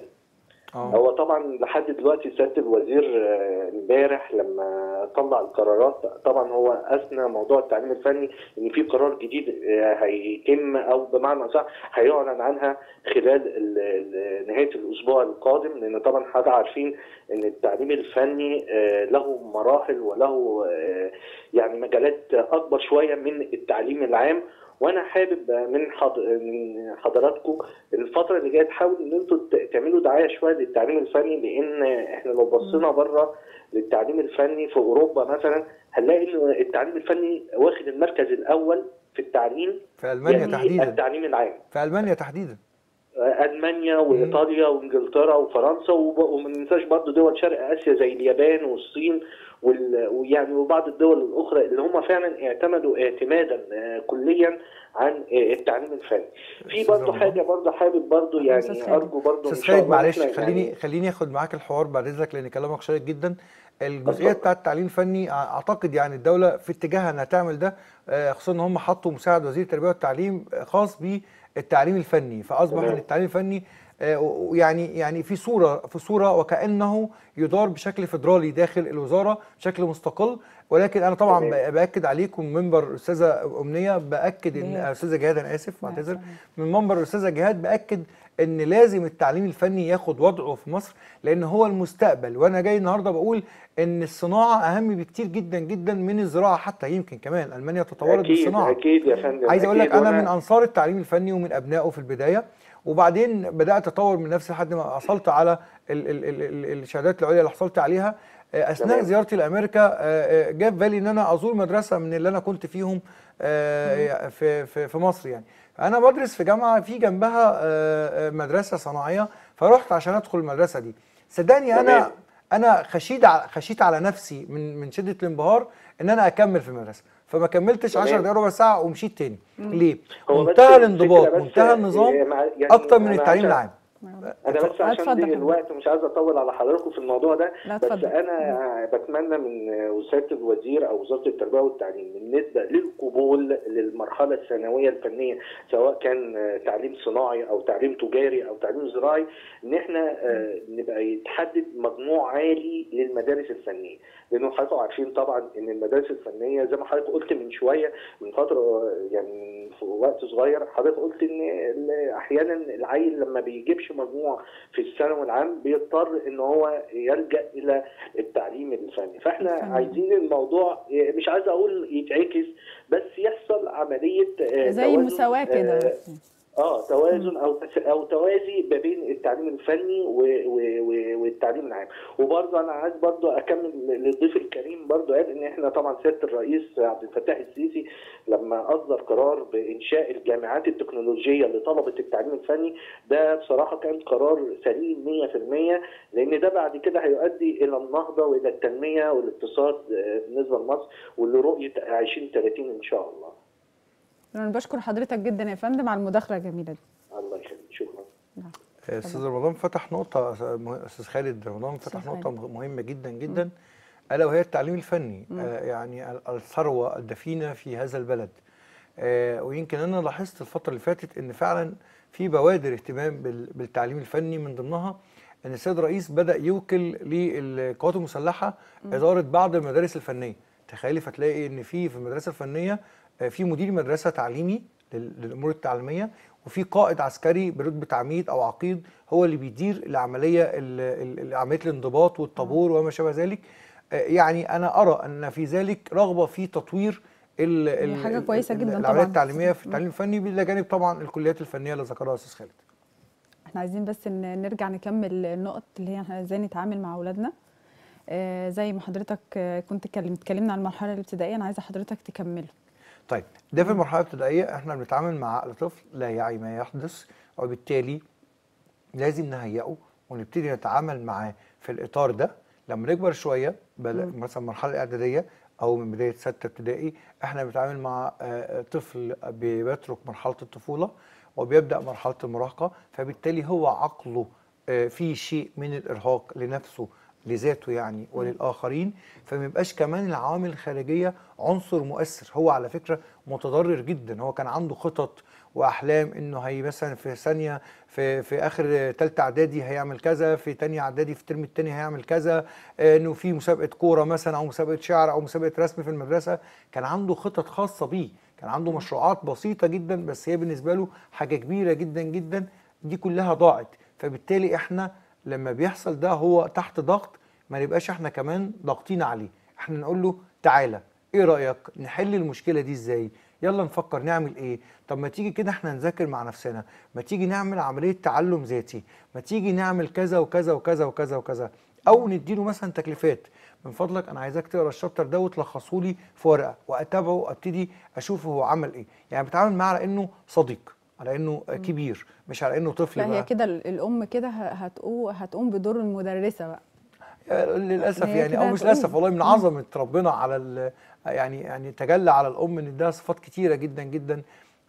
[SPEAKER 3] أوه. هو طبعا لحد دلوقتي سياده الوزير آه، امبارح لما طلع القرارات طبعا هو اثنى موضوع التعليم الفني ان في قرار جديد آه، هيتم او بمعنى اصح هيعلن عنها خلال نهايه الاسبوع القادم لان طبعا حد عارفين ان التعليم الفني آه، له مراحل وله يعني مجالات اكبر شويه من التعليم العام وانا حابب من من حضراتكم الفتره اللي جايه تحاولوا ان انتم تعملوا دعايه شويه للتعليم الفني لان احنا لو بصينا بره للتعليم الفني في اوروبا مثلا هنلاقي ان التعليم الفني واخد المركز الاول في التعليم
[SPEAKER 1] في المانيا يعني تحديدا
[SPEAKER 3] التعليم العام
[SPEAKER 1] في المانيا تحديدا
[SPEAKER 3] المانيا وايطاليا وانجلترا وفرنسا وما ننساش برضه دول شرق اسيا زي اليابان والصين ويعني وبعض الدول الاخرى اللي هم فعلا اعتمدوا اعتمادا آه، كليا عن آه، التعليم الفني. في برضه حاجه برضه حابب برضه يعني ارجو برضه استاذ خالد معلش خليني يعني
[SPEAKER 1] خليني اخد معاك الحوار بعد اذنك لان كلامك شيق جدا الجزئيه بتاعه التعليم الفني اعتقد يعني الدوله في اتجاهها انها تعمل ده آه، خصوصا ان هم حطوا مساعد وزير التربيه والتعليم خاص بالتعليم الفني فاصبح ان التعليم الفني آه، يعني يعني في صوره في صوره وكانه يدار بشكل فدرالي داخل الوزاره بشكل مستقل ولكن انا طبعا باكد عليكم منبر استاذه امنيه باكد ان استاذه جهاد انا اسف معتذر من منبر استاذه جهاد باكد ان لازم التعليم الفني ياخد وضعه في مصر لان هو المستقبل وانا جاي النهارده بقول ان الصناعه اهم بكتير جدا جدا من الزراعه حتى يمكن كمان المانيا تطورت بالصناعه اكيد
[SPEAKER 3] اكيد يا فندم عايز اقول لك انا من
[SPEAKER 1] انصار التعليم الفني ومن ابنائه في البدايه وبعدين بدات اطور من نفسي لحد ما حصلت على الشهادات العليا اللي حصلت عليها آه، اثناء زيارتي لامريكا آه، آه، جاء في بالي ان انا ازور مدرسه من اللي انا كنت فيهم في في مصر يعني انا بدرس في جامعه في جنبها مدرسه صناعيه فرحت عشان ادخل المدرسه دي صدقني انا انا خشيت خشيت على نفسي من من شده الانبهار ان انا اكمل في المدرسه فما كملتش 10 دقايق ربع ساعه ومشيت تاني ليه منتهى الانضباط منتهى النظام إيه، يعني اكتر من التعليم العام انا بس عشان دي الوقت
[SPEAKER 3] مش عايز اطول على حضراتكم في الموضوع ده بس انا بتمنى من وزاره الوزير او وزاره التربيه والتعليم بالنسبه للقبول للمرحله الثانويه الفنيه سواء كان تعليم صناعي او تعليم تجاري او تعليم زراعي ان احنا آه، نبقى يتحدد مجموع عالي للمدارس الفنيه لانه حضراتكم عارفين طبعا ان المدارس الفنيه زي ما حضرتك قلت من شويه من فتره آه، يعني في وقت صغير حضرتك قلت ان احيانا العيل لما بيجيبش بيجيبش مجموع في الثانوي العام بيضطر ان هو يلجا الى التعليم الفني فاحنا عايزين الموضوع مش عايز اقول يتعكس بس يحصل عمليه آه، زي مساواه كده آه، اه توازن او او توازي ما بين التعليم الفني والتعليم العام وبرضه انا عايز برضه اكمل للضيف الكريم برضه قال ان احنا طبعا سياده الرئيس عبد الفتاح السيسي لما اصدر قرار بانشاء الجامعات التكنولوجيه لطلبه التعليم الفني ده بصراحه كان قرار سليم 100% لان ده بعد كده هيؤدي الى النهضه والى التنميه والاقتصاد آه، بالنسبه لمصر ولرؤيه 2030
[SPEAKER 1] ان شاء الله.
[SPEAKER 2] انا بشكر حضرتك جدا يا فندم على المداخله الجميله دي
[SPEAKER 1] الله يخليك شكرا نعم. آه، استاذ رمضان فتح نقطه استاذ خالد رمضان فتح نقطه مهمه جدا جدا الا وهي التعليم الفني آه، يعني الثروه الدفينه في هذا البلد آه، ويمكن انا لاحظت الفتره اللي فاتت ان فعلا في بوادر اهتمام بالتعليم الفني من ضمنها ان السيد الرئيس بدا يوكل للقوات المسلحه اداره بعض المدارس الفنيه تخيلي فتلاقي ان في في المدرسه الفنيه في مدير مدرسه تعليمي للامور التعليميه وفي قائد عسكري برتبه عميد او عقيد هو اللي بيدير العمليه عمليه الانضباط والطابور وما شابه ذلك آه، يعني انا ارى ان في ذلك رغبه في تطوير ال حاجه كويسه جدا العمليه التعليميه في التعليم الفني الى جانب طبعا الكليات الفنيه اللي ذكرها استاذ خالد
[SPEAKER 2] احنا عايزين بس نرجع نكمل النقط اللي هي احنا ازاي نتعامل مع اولادنا آه، زي ما حضرتك كنت اتكلمنا عن المرحله الابتدائيه انا عايزه حضرتك تكمله
[SPEAKER 1] طيب ده في المرحله الابتدائيه احنا بنتعامل مع عقل طفل لا يعي ما يحدث وبالتالي لازم نهيئه ونبتدي نتعامل معاه في الاطار ده لما نكبر شويه مثلا المرحله الاعداديه او من بدايه سته ابتدائي احنا بنتعامل مع آه، طفل بيترك مرحله الطفوله وبيبدا مرحله المراهقه فبالتالي هو عقله آه، في شيء من الارهاق لنفسه لذاته يعني وللآخرين فما يبقاش كمان العوامل الخارجية عنصر مؤثر هو على فكرة متضرر جدا هو كان عنده خطط واحلام انه هي مثلا في ثانيه في في اخر ثالثه اعدادي هيعمل كذا في ثانيه اعدادي في الترم الثاني هيعمل كذا انه في مسابقه كوره مثلا او مسابقه شعر او مسابقه رسم في المدرسه كان عنده خطط خاصه بيه كان عنده مشروعات بسيطه جدا بس هي بالنسبه له حاجه كبيره جدا جدا دي كلها ضاعت فبالتالي احنا لما بيحصل ده هو تحت ضغط ما نبقاش احنا كمان ضاغطين عليه احنا نقول له تعالى ايه رايك نحل المشكله دي ازاي يلا نفكر نعمل ايه طب ما تيجي كده احنا نذاكر مع نفسنا ما تيجي نعمل عمليه تعلم ذاتي ما تيجي نعمل كذا وكذا وكذا وكذا وكذا او نديله مثلا تكليفات من فضلك انا عايزك تقرا الشابتر ده وتلخصه لي في ورقه واتابعه وابتدي اشوفه هو عمل ايه يعني بتعامل معاه على انه صديق على انه كبير مش على انه طفل فهي هي كده
[SPEAKER 2] الام كده هتقوم هتقوم بدور المدرسه بقى
[SPEAKER 1] آه، للاسف يعني او مش للاسف والله من عظمه ربنا على يعني يعني تجلى على الام ان اداها صفات كتيره جدا جدا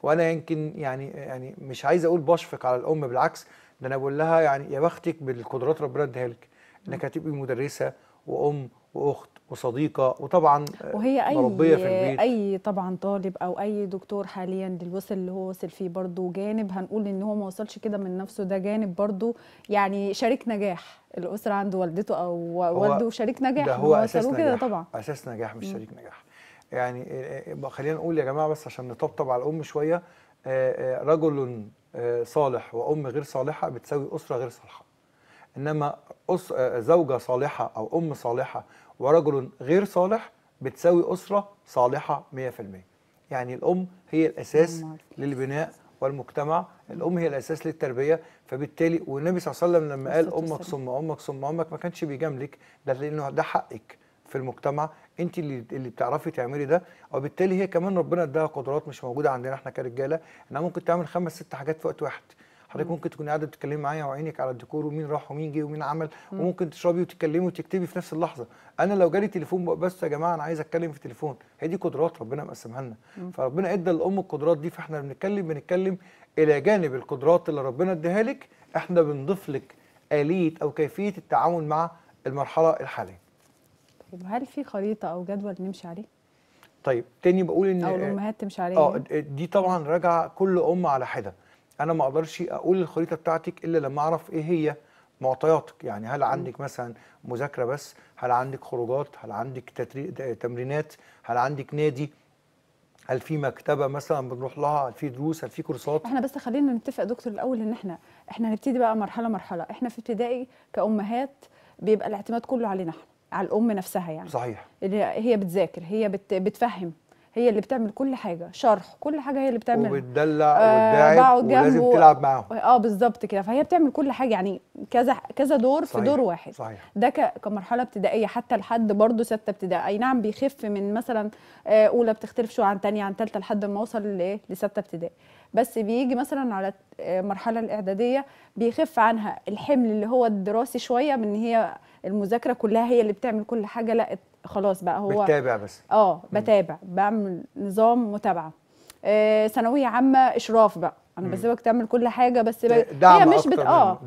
[SPEAKER 1] وانا يمكن يعني يعني مش عايز اقول بشفق على الام بالعكس ده انا بقول لها يعني يا بختك بالقدرات ربنا اديها لك انك هتبقي مدرسه وام واخت وصديقه وطبعا وهي آه، اي مربيه في البيت
[SPEAKER 2] اي طبعا طالب او اي دكتور حاليا اللي وصل اللي هو وصل فيه برضه جانب هنقول ان هو ما وصلش كده من نفسه ده جانب برضه يعني شريك نجاح الاسره عند والدته او والده شريك نجاح ده هو اساس كده طبعا
[SPEAKER 1] اساس نجاح مش شريك نجاح يعني آه، آه، خلينا نقول يا جماعه بس عشان نطبطب على الام شويه رجل صالح وام غير صالحه بتساوي اسره غير صالحه انما زوجه صالحه او ام صالحه ورجل غير صالح بتساوي أسرة صالحة 100% يعني الأم هي الأساس للبناء والمجتمع الام هي الاساس للتربيه فبالتالي والنبي صلى الله عليه وسلم لما قال امك ثم امك ثم امك ما كانش بيجاملك ده لانه ده حقك في المجتمع انت اللي اللي بتعرفي تعملي ده وبالتالي هي كمان ربنا اداها قدرات مش موجوده عندنا احنا كرجاله انها ممكن تعمل خمس ست حاجات في وقت واحد حضرتك ممكن تكون قاعده بتتكلمي معايا وعينك على الديكور ومين راح ومين جه ومين عمل وممكن تشربي وتتكلمي وتكتبي في نفس اللحظه انا لو جالي تليفون بس يا جماعه انا عايز اتكلم في تليفون هي دي قدرات ربنا مقسمها لنا فربنا ادى الام القدرات دي فاحنا بنتكلم بنتكلم الى جانب القدرات اللي ربنا اديها لك احنا بنضيف لك اليه او كيفيه التعامل مع المرحله الحاليه
[SPEAKER 2] طيب هل في خريطه او جدول نمشي عليه
[SPEAKER 1] طيب تاني بقول ان او آه، الامهات
[SPEAKER 2] تمشي عليه اه
[SPEAKER 1] يعني؟ دي طبعا راجعه كل ام على حده انا ما اقدرش اقول الخريطه بتاعتك الا لما اعرف ايه هي معطياتك يعني هل عندك مثلا مذاكره بس هل عندك خروجات هل عندك تتري... تمرينات هل عندك نادي هل في مكتبه مثلا بنروح لها هل في دروس هل في كورسات
[SPEAKER 2] احنا بس خلينا نتفق يا دكتور الاول ان احنا احنا هنبتدي بقى مرحله مرحله احنا في ابتدائي كامهات بيبقى الاعتماد كله علينا احنا على الام نفسها يعني صحيح هي بتذاكر هي بت... بتفهم هي اللي بتعمل كل حاجه شرح كل حاجه هي اللي بتعمل
[SPEAKER 1] وبتدلع آه وبتداعب ولازم و... تلعب معاهم
[SPEAKER 2] اه بالظبط كده فهي بتعمل كل حاجه يعني كذا كذا دور صحيح. في دور واحد صحيح. ده ك... كمرحله ابتدائيه حتى لحد برضه سته ابتدائي اي نعم بيخف من مثلا آه اولى بتختلف شويه عن ثانيه عن ثالثه لحد ما وصل لايه لسته ابتدائي بس بيجي مثلا على المرحله آه، الاعداديه بيخف عنها الحمل اللي هو الدراسي شويه من هي المذاكره كلها هي اللي بتعمل كل حاجه لا خلاص بقى هو بتابع بس اه بتابع بعمل نظام متابعه آه، ثانويه عامه اشراف بقى انا بسيبك تعمل كل حاجه بس بقى دعم هي مش بت... اه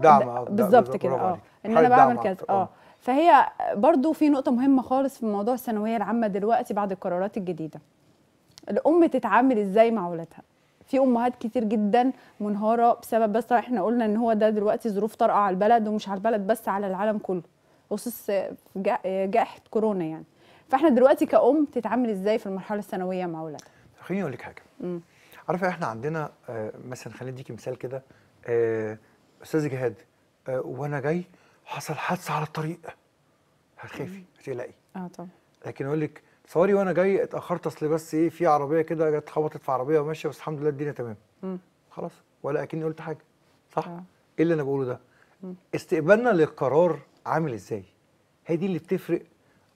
[SPEAKER 2] بالظبط كده اه ان انا بعمل كذا آه. اه فهي برضو في نقطه مهمه خالص في موضوع الثانويه العامه دلوقتي بعد القرارات الجديده الام تتعامل ازاي مع ولادها في امهات كتير جدا منهاره بسبب بس احنا قلنا ان هو ده دلوقتي ظروف طارئه على البلد ومش على البلد بس على العالم كله خصوص جائحه كورونا يعني فاحنا دلوقتي كأم تتعامل ازاي في المرحله الثانويه مع اولادها
[SPEAKER 1] خليني اقول لك حاجه امم عارفه احنا عندنا آه، مثلا خليني اديكي مثال كده آه، استاذ جهاد آه، وانا جاي حصل حادثه على الطريق هتخافي هتقلقي اه طبعا لكن اقول لك صوري وانا جاي اتاخرت اصل بس ايه في عربيه كده جت خبطت في عربيه وماشيه بس الحمد لله الدنيا تمام مم. خلاص ولا اكني قلت حاجه صح؟ آه. ايه اللي انا بقوله ده؟ استقبالنا للقرار عامل ازاي هي دي اللي بتفرق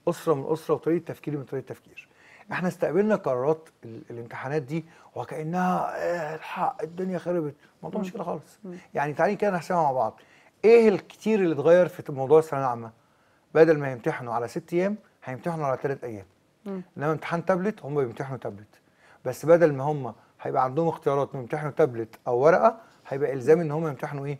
[SPEAKER 1] اسره من اسره وطريقه تفكير من طريقه تفكير احنا استقبلنا قرارات الامتحانات دي وكانها آه، الحق الدنيا خربت الموضوع مش كده خالص يعني تعالي كده نحسبها مع بعض ايه الكتير اللي اتغير في موضوع الثانويه العامه بدل ما يمتحنوا على ست ايام هيمتحنوا على ثلاث ايام انما امتحان تابلت هم بيمتحنوا تابلت بس بدل ما هم هيبقى عندهم اختيارات انهم يمتحنوا تابلت او ورقه هيبقى الزام ان هم يمتحنوا ايه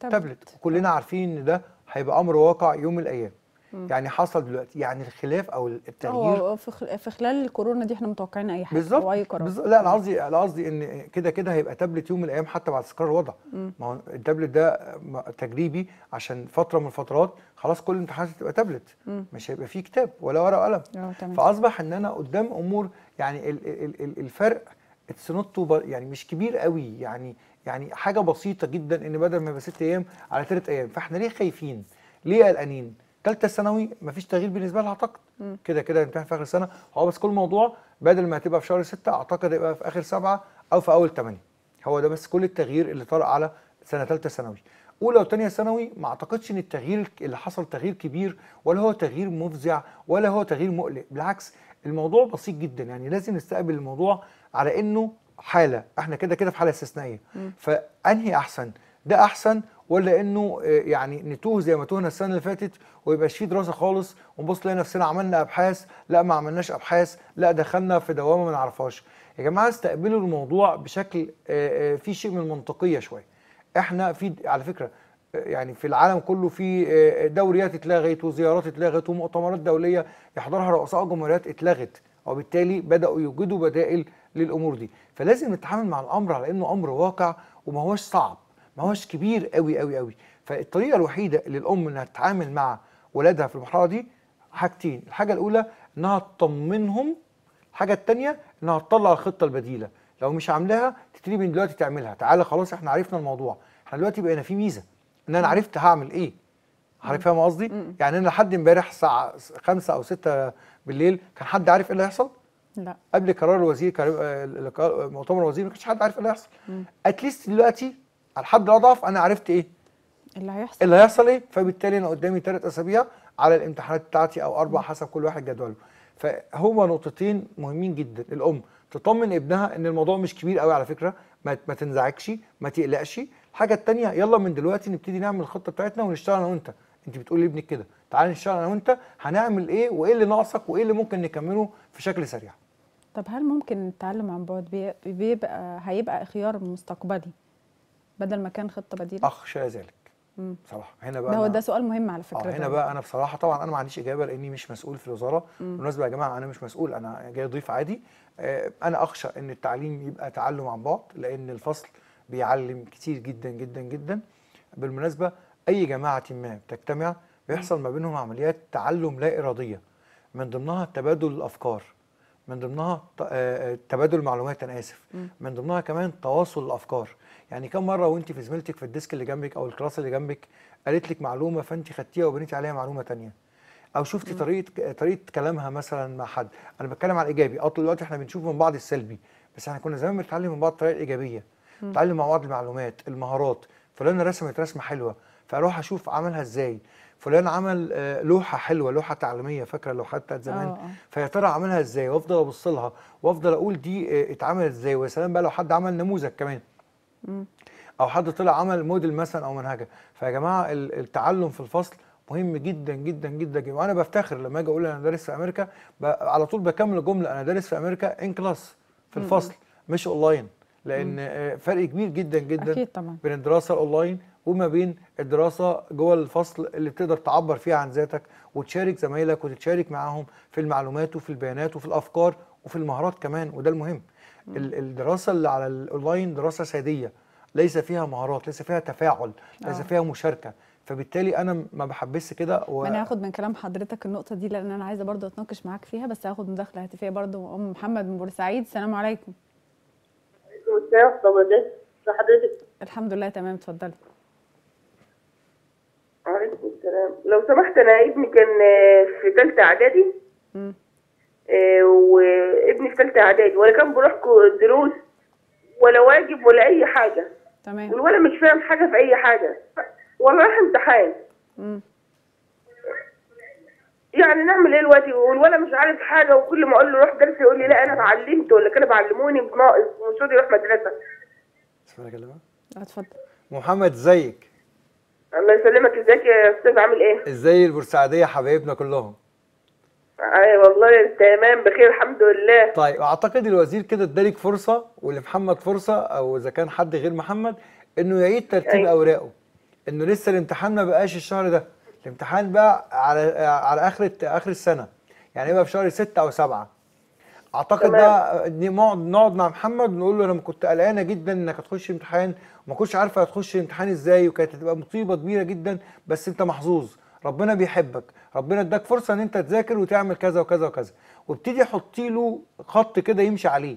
[SPEAKER 1] تابلت, تابلت. كلنا عارفين ان ده هيبقى امر واقع يوم من الايام مم. يعني حصل دلوقتي يعني الخلاف او التغيير اه،
[SPEAKER 2] اه، في خلال الكورونا دي احنا متوقعين اي حاجه او اي قرار بالزبط. لا انا قصدي
[SPEAKER 1] انا قصدي ان كده كده هيبقى تابلت يوم من الايام حتى بعد استقرار الوضع ما هو التابلت ده تجريبي عشان فتره من الفترات خلاص كل الامتحانات هتبقى تابلت مش هيبقى فيه كتاب ولا ورقه وقلم اه، فاصبح ان انا قدام امور يعني ال ال ال الفرق اتس نوت يعني مش كبير قوي يعني يعني حاجه بسيطه جدا ان بدل ما يبقى ست ايام على ثلاث ايام فاحنا ليه خايفين؟ ليه قلقانين؟ ثالثه ثانوي مفيش تغيير بالنسبه لها اعتقد كده كده هنمتحن في اخر السنه هو بس كل موضوع بدل ما هتبقى في شهر سته اعتقد هيبقى في اخر سبعه او في اول ثمانيه هو ده بس كل التغيير اللي طرأ على سنه ثالثه ثانوي اولى وثانيه ثانوي ما اعتقدش ان التغيير اللي حصل تغيير كبير ولا هو تغيير مفزع ولا هو تغيير مقلق بالعكس الموضوع بسيط جدا يعني لازم نستقبل الموضوع على انه حاله احنا كده كده في حاله استثنائيه فانهي احسن ده احسن ولا انه آه، يعني نتوه زي ما توهنا السنه اللي فاتت ويبقاش فيه دراسه خالص ونبص نلاقي نفسنا عملنا ابحاث لا ما عملناش ابحاث لا دخلنا في دوامه ما نعرفهاش يا جماعه استقبلوا الموضوع بشكل آه، آه، في شيء من المنطقيه شويه احنا في على فكره يعني في العالم كله في دوريات اتلغت وزيارات اتلغت ومؤتمرات دوليه يحضرها رؤساء جمهوريات اتلغت وبالتالي بداوا يوجدوا بدائل للامور دي فلازم نتعامل مع الامر على انه امر واقع وما هوش صعب ما هوش كبير قوي قوي قوي فالطريقه الوحيده للام انها تتعامل مع ولادها في المرحله دي حاجتين الحاجه الاولى انها تطمنهم الحاجه الثانيه انها تطلع الخطه البديله لو مش عاملاها تبتدي من دلوقتي تعملها تعالى خلاص احنا عرفنا الموضوع احنا دلوقتي بقينا في ميزه ان انا عرفت هعمل ايه عارف فاهم قصدي يعني انا لحد امبارح الساعه 5 او 6 بالليل كان حد عارف ايه اللي هيحصل لا. قبل قرار الوزير آه، مؤتمر الوزير ما كانش حد عارف إيه اللي هيحصل اتليست دلوقتي على الحد الاضعف انا عرفت ايه اللي هيحصل اللي هيحصل ايه فبالتالي انا قدامي ثلاث اسابيع على الامتحانات بتاعتي او اربع حسب كل واحد جدوله فهما نقطتين مهمين جدا الام تطمن ابنها ان الموضوع مش كبير قوي على فكره ما, ما تنزعجش ما تقلقش الحاجه الثانيه يلا من دلوقتي نبتدي نعمل الخطه بتاعتنا ونشتغل انا وانت انت بتقولي لابنك كده تعالى نشتغل انا وانت هنعمل ايه وايه اللي ناقصك وايه اللي ممكن نكمله في شكل سريع
[SPEAKER 2] طب هل ممكن التعلم عن بعد بيبقى هيبقى خيار مستقبلي بدل ما كان خطه بديله؟
[SPEAKER 1] اخشى ذلك بصراحه هنا بقى ده هو ده سؤال
[SPEAKER 2] مهم على فكره آه هنا بقى
[SPEAKER 1] انا بصراحه طبعا انا ما عنديش اجابه لاني مش مسؤول في الوزاره بالمناسبه يا جماعه انا مش مسؤول انا جاي ضيف عادي آه انا اخشى ان التعليم يبقى تعلم عن بعد لان الفصل بيعلم كتير جدا جدا جدا بالمناسبه اي جماعه ما بتجتمع بيحصل ما بينهم عمليات تعلم لا اراديه من ضمنها تبادل الافكار من ضمنها آه، آه، تبادل معلومات انا اسف من ضمنها كمان تواصل الافكار يعني كم مره وانت في زميلتك في الديسك اللي جنبك او الكلاس اللي جنبك قالت لك معلومه فانت خدتيها وبنيتي عليها معلومه تانية او شفتي طريقه طريقه كلامها مثلا مع حد انا بتكلم على الايجابي اه دلوقتي احنا بنشوف من بعض السلبي بس احنا كنا زمان بنتعلم من بعض الطريقه الايجابيه بنتعلم مع بعض المعلومات المهارات فلان رسمت رسمه حلوه فاروح اشوف عملها ازاي فلان عمل آه، لوحه حلوه لوحه تعليميه فاكره اللوحات بتاعت زمان آه، آه. فيا ترى عملها ازاي وافضل ابص لها وافضل اقول دي اتعملت ازاي ويا سلام بقى لو حد عمل نموذج كمان او حد طلع عمل موديل مثلا او منهجه فيا جماعه التعلم في الفصل مهم جدا جدا جدا جدا وانا بفتخر لما اجي اقول انا دارس في امريكا على طول بكمل جمله انا دارس في امريكا ان كلاس في الفصل مش اونلاين لان فرق كبير جدا جدا أكيد طبعا. بين الدراسه الاونلاين وما بين الدراسه جوه الفصل اللي بتقدر تعبر فيها عن ذاتك وتشارك زمايلك وتتشارك معاهم في المعلومات وفي البيانات وفي الافكار وفي المهارات كمان وده المهم الدراسه اللي على الاونلاين دراسه ساديه ليس فيها مهارات ليس فيها تفاعل ليس آه. فيها مشاركه فبالتالي انا ما بحبسش كده و... انا
[SPEAKER 2] هاخد من كلام حضرتك النقطه دي لان انا عايزه برضو اتناقش معاك فيها بس هاخد مداخله هاتفيه برضو ام محمد من بورسعيد السلام عليكم
[SPEAKER 3] وعليكم السلام ازي
[SPEAKER 2] حضرتك الحمد لله تمام اتفضلي
[SPEAKER 3] السلام لو سمحت انا ابني كان آه، في ثالثه اعدادي آه، وابني في ثالثه اعدادي ولا كان بروح دروس ولا واجب ولا اي حاجه تمام والولد مش فاهم حاجه في اي حاجه ولا راح امتحان يعني نعمل ايه دلوقتي والولد مش عارف حاجه وكل ما اقول له روح درس يقول لي لا انا اتعلمت ولا كانوا بعلموني ومش المفروض يروح مدرسه
[SPEAKER 1] اسمعي كلمه اتفضل محمد زيك
[SPEAKER 3] الله يسلمك ازيك يا استاذ عامل ايه؟
[SPEAKER 1] ازاي البورسعيديه حبايبنا كلهم؟
[SPEAKER 3] اي والله تمام بخير الحمد لله
[SPEAKER 1] طيب اعتقد الوزير كده ادالك فرصه ولمحمد فرصه او اذا كان حد غير محمد انه يعيد ترتيب أيوة. اوراقه انه لسه الامتحان ما بقاش الشهر ده الامتحان بقى على على اخر اخر السنه يعني يبقى في شهر 6 او 7 اعتقد تمام. ده نقعد نقعد مع محمد ونقول له انا كنت قلقانه جدا انك هتخش امتحان ما كنتش عارفه هتخش الامتحان ازاي وكانت هتبقى مصيبه كبيره جدا بس انت محظوظ ربنا بيحبك ربنا اداك فرصه ان انت تذاكر وتعمل كذا وكذا وكذا وابتدي حطي له خط كده يمشي عليه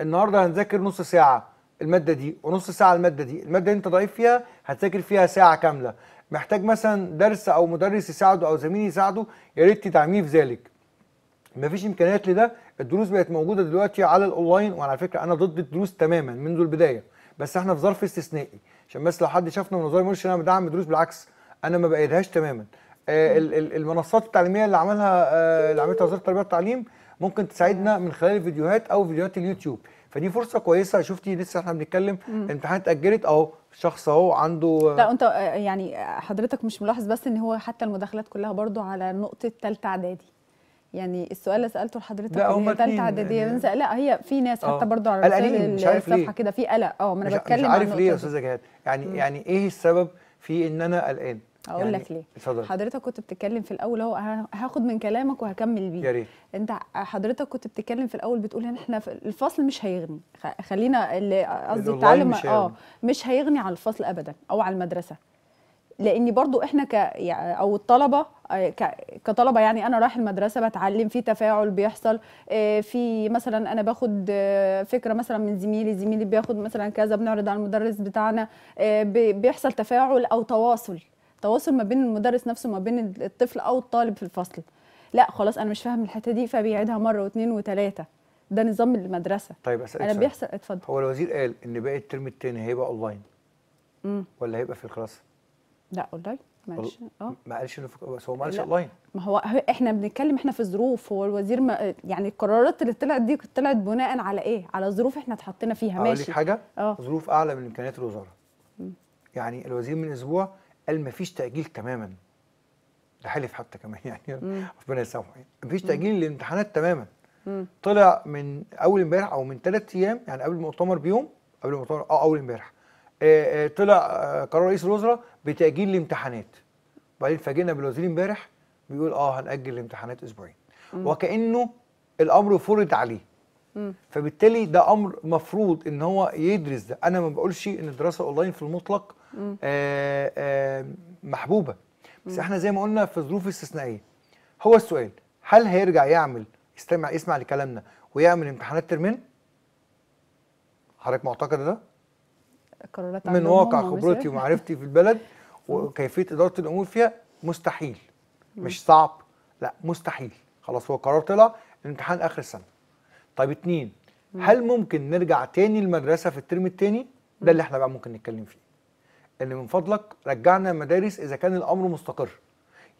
[SPEAKER 1] النهارده هنذاكر نص ساعه الماده دي ونص ساعه الماده دي الماده اللي انت ضعيف فيها هتذاكر فيها ساعه كامله محتاج مثلا درس او مدرس يساعده او زميل يساعده يا ريت تدعميه في ذلك مفيش امكانيات لده الدروس بقت موجوده دلوقتي على الاونلاين وعلى فكره انا ضد الدروس تماما منذ البدايه بس احنا في ظرف استثنائي عشان بس لو حد شافنا من وزاره ما يقولش انا بدعم دروس بالعكس انا ما بايدهاش تماما آه المنصات التعليميه اللي عملها آه اللي عملتها وزاره التربيه والتعليم ممكن تساعدنا من خلال الفيديوهات او فيديوهات اليوتيوب فدي فرصه كويسه شفتي لسه احنا بنتكلم الامتحانات اتاجلت اهو شخص اهو عنده لا انت
[SPEAKER 2] آه، يعني حضرتك مش ملاحظ بس ان هو حتى المداخلات كلها برضو على نقطه ثالثه اعدادي يعني السؤال اللي سالته لحضرتك لا هي ثالثه اعداديه بنسى لا هي في ناس آه. حتى برضه على الصفحه كده في قلق اه ما انا بتكلم مش عارف ليه يا استاذه
[SPEAKER 1] جهاد يعني مم. يعني ايه السبب في ان انا قلقان اقول يعني لك ليه اتفضل حضرتك
[SPEAKER 2] كنت بتتكلم في الاول اهو هاخد من كلامك وهكمل بيه يا ريت انت حضرتك كنت بتتكلم في الاول بتقول ان احنا الفصل مش هيغني خلينا اللي قصدي التعلم اه مش هيغني على الفصل ابدا او على المدرسه لان برضو احنا ك او الطلبه آه، كطلبه يعني انا رايح المدرسه بتعلم في تفاعل بيحصل آه، في مثلا انا باخد آه، فكره مثلا من زميلي زميلي بياخد مثلا كذا بنعرض على المدرس بتاعنا بيحصل تفاعل او تواصل تواصل ما بين المدرس نفسه ما بين الطفل او الطالب في الفصل لا خلاص انا مش فاهم الحته دي فبيعيدها مره واثنين وثلاثه ده نظام المدرسه
[SPEAKER 1] طيب اسالك انا بيحصل اتفضل هو الوزير قال ان باقي الترم الثاني هيبقى اونلاين امم ولا هيبقى في الكلاس
[SPEAKER 2] لا اونلاين معلش اه
[SPEAKER 1] معلش بس هو معلش اونلاين
[SPEAKER 2] ما هو احنا بنتكلم احنا في ظروف هو الوزير ما يعني القرارات اللي طلعت دي طلعت بناء على ايه؟ على ظروف احنا اتحطينا فيها ماشي اقول لك
[SPEAKER 1] حاجه اه ظروف اعلى من امكانيات الوزاره يعني الوزير من اسبوع قال ما فيش تاجيل تماما ده حلف حتى كمان *laughs* يعني ربنا يسامحه يعني فيش تاجيل للامتحانات تماما مم. طلع من اول امبارح او من ثلاث ايام يعني قبل المؤتمر بيوم قبل المؤتمر اه اول امبارح آه، آه، طلع آه، قرار رئيس الوزراء بتاجيل الامتحانات وبعدين فاجئنا بالوزير امبارح بيقول اه هنأجل الامتحانات اسبوعين وكأنه الامر فرض عليه مم. فبالتالي ده امر مفروض ان هو يدرس ده انا ما بقولش ان الدراسه اونلاين في المطلق آآ آآ آه، آه، محبوبه بس مم. احنا زي ما قلنا في ظروف استثنائيه هو السؤال هل هيرجع يعمل يستمع يسمع لكلامنا ويعمل امتحانات ترمين حضرتك معتقد ده
[SPEAKER 2] القرارات من واقع خبرتي ومعرفتي
[SPEAKER 1] في البلد وكيفيه اداره الامور فيها مستحيل مش صعب لا مستحيل خلاص هو قرار طلع الامتحان اخر السنه طيب اتنين هل ممكن نرجع تاني المدرسه في الترم التاني ده اللي احنا بقى ممكن نتكلم فيه ان من فضلك رجعنا المدارس اذا كان الامر مستقر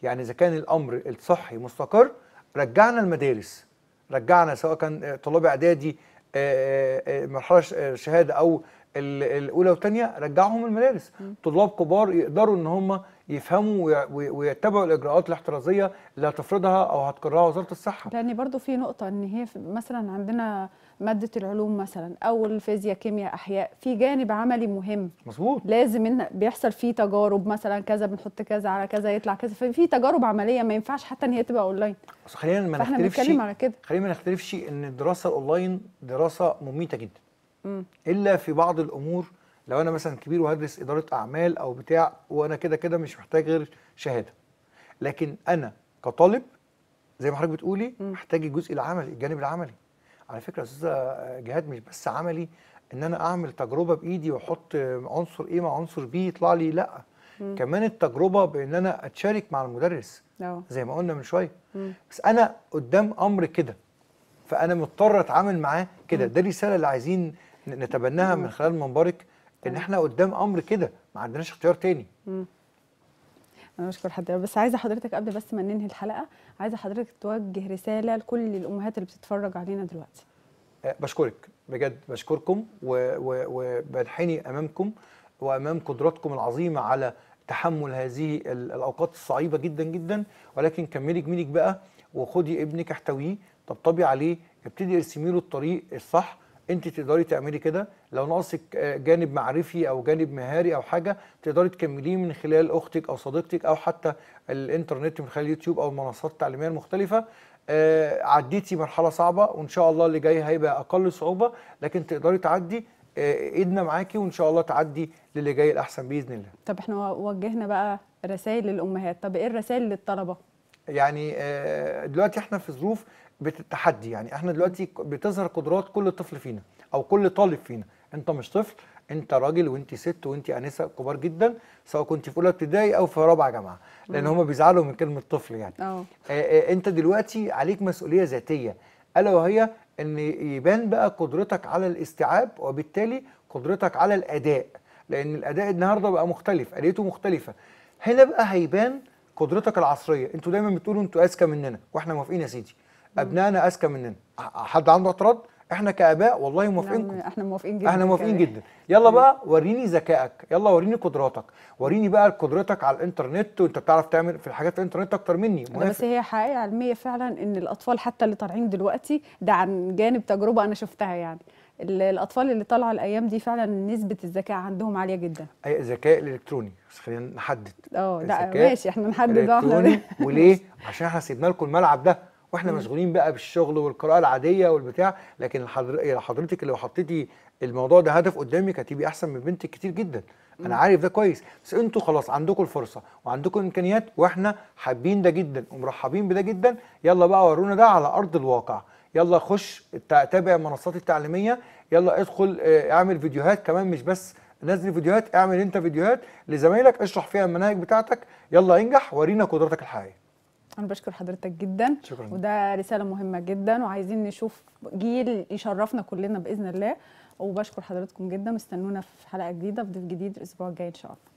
[SPEAKER 1] يعني اذا كان الامر الصحي مستقر رجعنا المدارس رجعنا سواء كان طلاب اعدادي آه، آه، آه، مرحله شهاده او الاولى والثانيه رجعهم المدارس طلاب كبار يقدروا ان هم يفهموا ويتبعوا الاجراءات الاحترازيه اللي هتفرضها او هتقررها وزاره
[SPEAKER 2] الصحه لان برضو في نقطه ان هي مثلا عندنا ماده العلوم مثلا او الفيزياء كيمياء احياء في جانب عملي مهم مظبوط لازم ان بيحصل فيه تجارب مثلا كذا بنحط كذا على كذا يطلع كذا ففي تجارب عمليه ما ينفعش حتى ان هي تبقى اونلاين
[SPEAKER 1] خلينا ما نختلفش خلينا ما نختلفش ان الدراسه الاونلاين دراسه مميته جدا الا في بعض الامور لو انا مثلا كبير وهدرس اداره اعمال او بتاع وانا كده كده مش محتاج غير شهاده لكن انا كطالب زي ما حضرتك بتقولي محتاج الجزء العملي الجانب العملي على فكره يا استاذه جهاد مش بس عملي ان انا اعمل تجربه بايدي واحط عنصر ايه مع عنصر بي يطلع لي لا مم. كمان التجربه بان انا اتشارك مع المدرس أوه. زي ما قلنا من شويه بس انا قدام امر كده فانا مضطر اتعامل معاه كده ده الرساله اللي عايزين نتبناها من خلال منبرك ان احنا قدام امر كده ما عندناش اختيار
[SPEAKER 2] تاني مم. انا بشكر حضرتك بس عايزه حضرتك قبل بس ما ننهي الحلقه عايزه حضرتك توجه رساله لكل الامهات اللي بتتفرج علينا دلوقتي
[SPEAKER 1] أه، بشكرك بجد بشكركم وبنحني امامكم وامام قدراتكم العظيمه على تحمل هذه الاوقات الصعيبه جدا جدا ولكن كملي جميلك بقى وخدي ابنك احتويه طبطبي عليه ابتدي ارسمي له الطريق الصح انت تقدري تعملي كده لو ناقصك آه، جانب معرفي او جانب مهاري او حاجه تقدري تكمليه من خلال اختك او صديقتك او حتى الانترنت من خلال اليوتيوب او المنصات التعليميه المختلفه آه عديتي مرحله صعبه وان شاء الله اللي جاي هيبقى اقل صعوبه لكن تقدري تعدي آه، ايدنا معاكي وان شاء الله تعدي للي جاي الاحسن باذن الله
[SPEAKER 2] طب احنا وجهنا بقى رسائل للامهات طب ايه الرسائل للطلبه
[SPEAKER 1] يعني آه، دلوقتي احنا في ظروف بتتحدي يعني احنا دلوقتي بتظهر قدرات كل طفل فينا او كل طالب فينا انت مش طفل انت راجل وانت ست وانت انسه كبار جدا سواء كنت في اولى ابتدائي او في رابعه جامعه لان هم بيزعلوا من كلمه طفل يعني اه. آه،, آه انت دلوقتي عليك مسؤوليه ذاتيه الا وهي ان يبان بقى قدرتك على الاستيعاب وبالتالي قدرتك على الاداء لان الاداء النهارده بقى مختلف اليته مختلفه هنا بقى هيبان قدرتك العصريه انتوا دايما بتقولوا انتوا اذكى مننا واحنا موافقين يا سيدي ابنائنا اذكى مننا حد عنده اعتراض احنا كاباء والله موافقينكم
[SPEAKER 2] احنا موافقين جدا احنا موافقين جدا
[SPEAKER 1] يلا بقى وريني ذكائك يلا وريني قدراتك وريني بقى قدرتك على الانترنت وانت بتعرف تعمل في الحاجات في الانترنت اكتر مني بس
[SPEAKER 2] هي حقيقه علميه فعلا ان الاطفال حتى اللي طالعين دلوقتي ده عن جانب تجربه انا شفتها يعني الاطفال اللي طالعه الايام دي فعلا نسبه الذكاء عندهم عاليه جدا
[SPEAKER 1] اي ذكاء الالكتروني بس خلينا نحدد اه لا ماشي احنا نحدد بقى *laughs* وليه عشان احنا سيبنا لكم الملعب ده واحنا مشغولين بقى بالشغل والقراءه العاديه والبتاع لكن الحضر... حضرتك لو حطيتي الموضوع ده هدف قدامك هتبقي احسن من بنتك كتير جدا انا عارف ده كويس بس انتوا خلاص عندكم الفرصه وعندكم امكانيات واحنا حابين ده جدا ومرحبين بده جدا يلا بقى ورونا ده على ارض الواقع يلا خش تابع منصات التعليميه يلا ادخل آه، اعمل فيديوهات كمان مش بس نزل فيديوهات اعمل انت فيديوهات لزمايلك اشرح فيها المناهج بتاعتك يلا انجح ورينا قدراتك الحقيقيه
[SPEAKER 2] انا بشكر حضرتك جدا شكرا وده رساله مهمه جدا وعايزين نشوف جيل يشرفنا كلنا باذن الله وبشكر حضراتكم جدا واستنونا في حلقه جديده في ضيف جديد الاسبوع الجاي ان شاء الله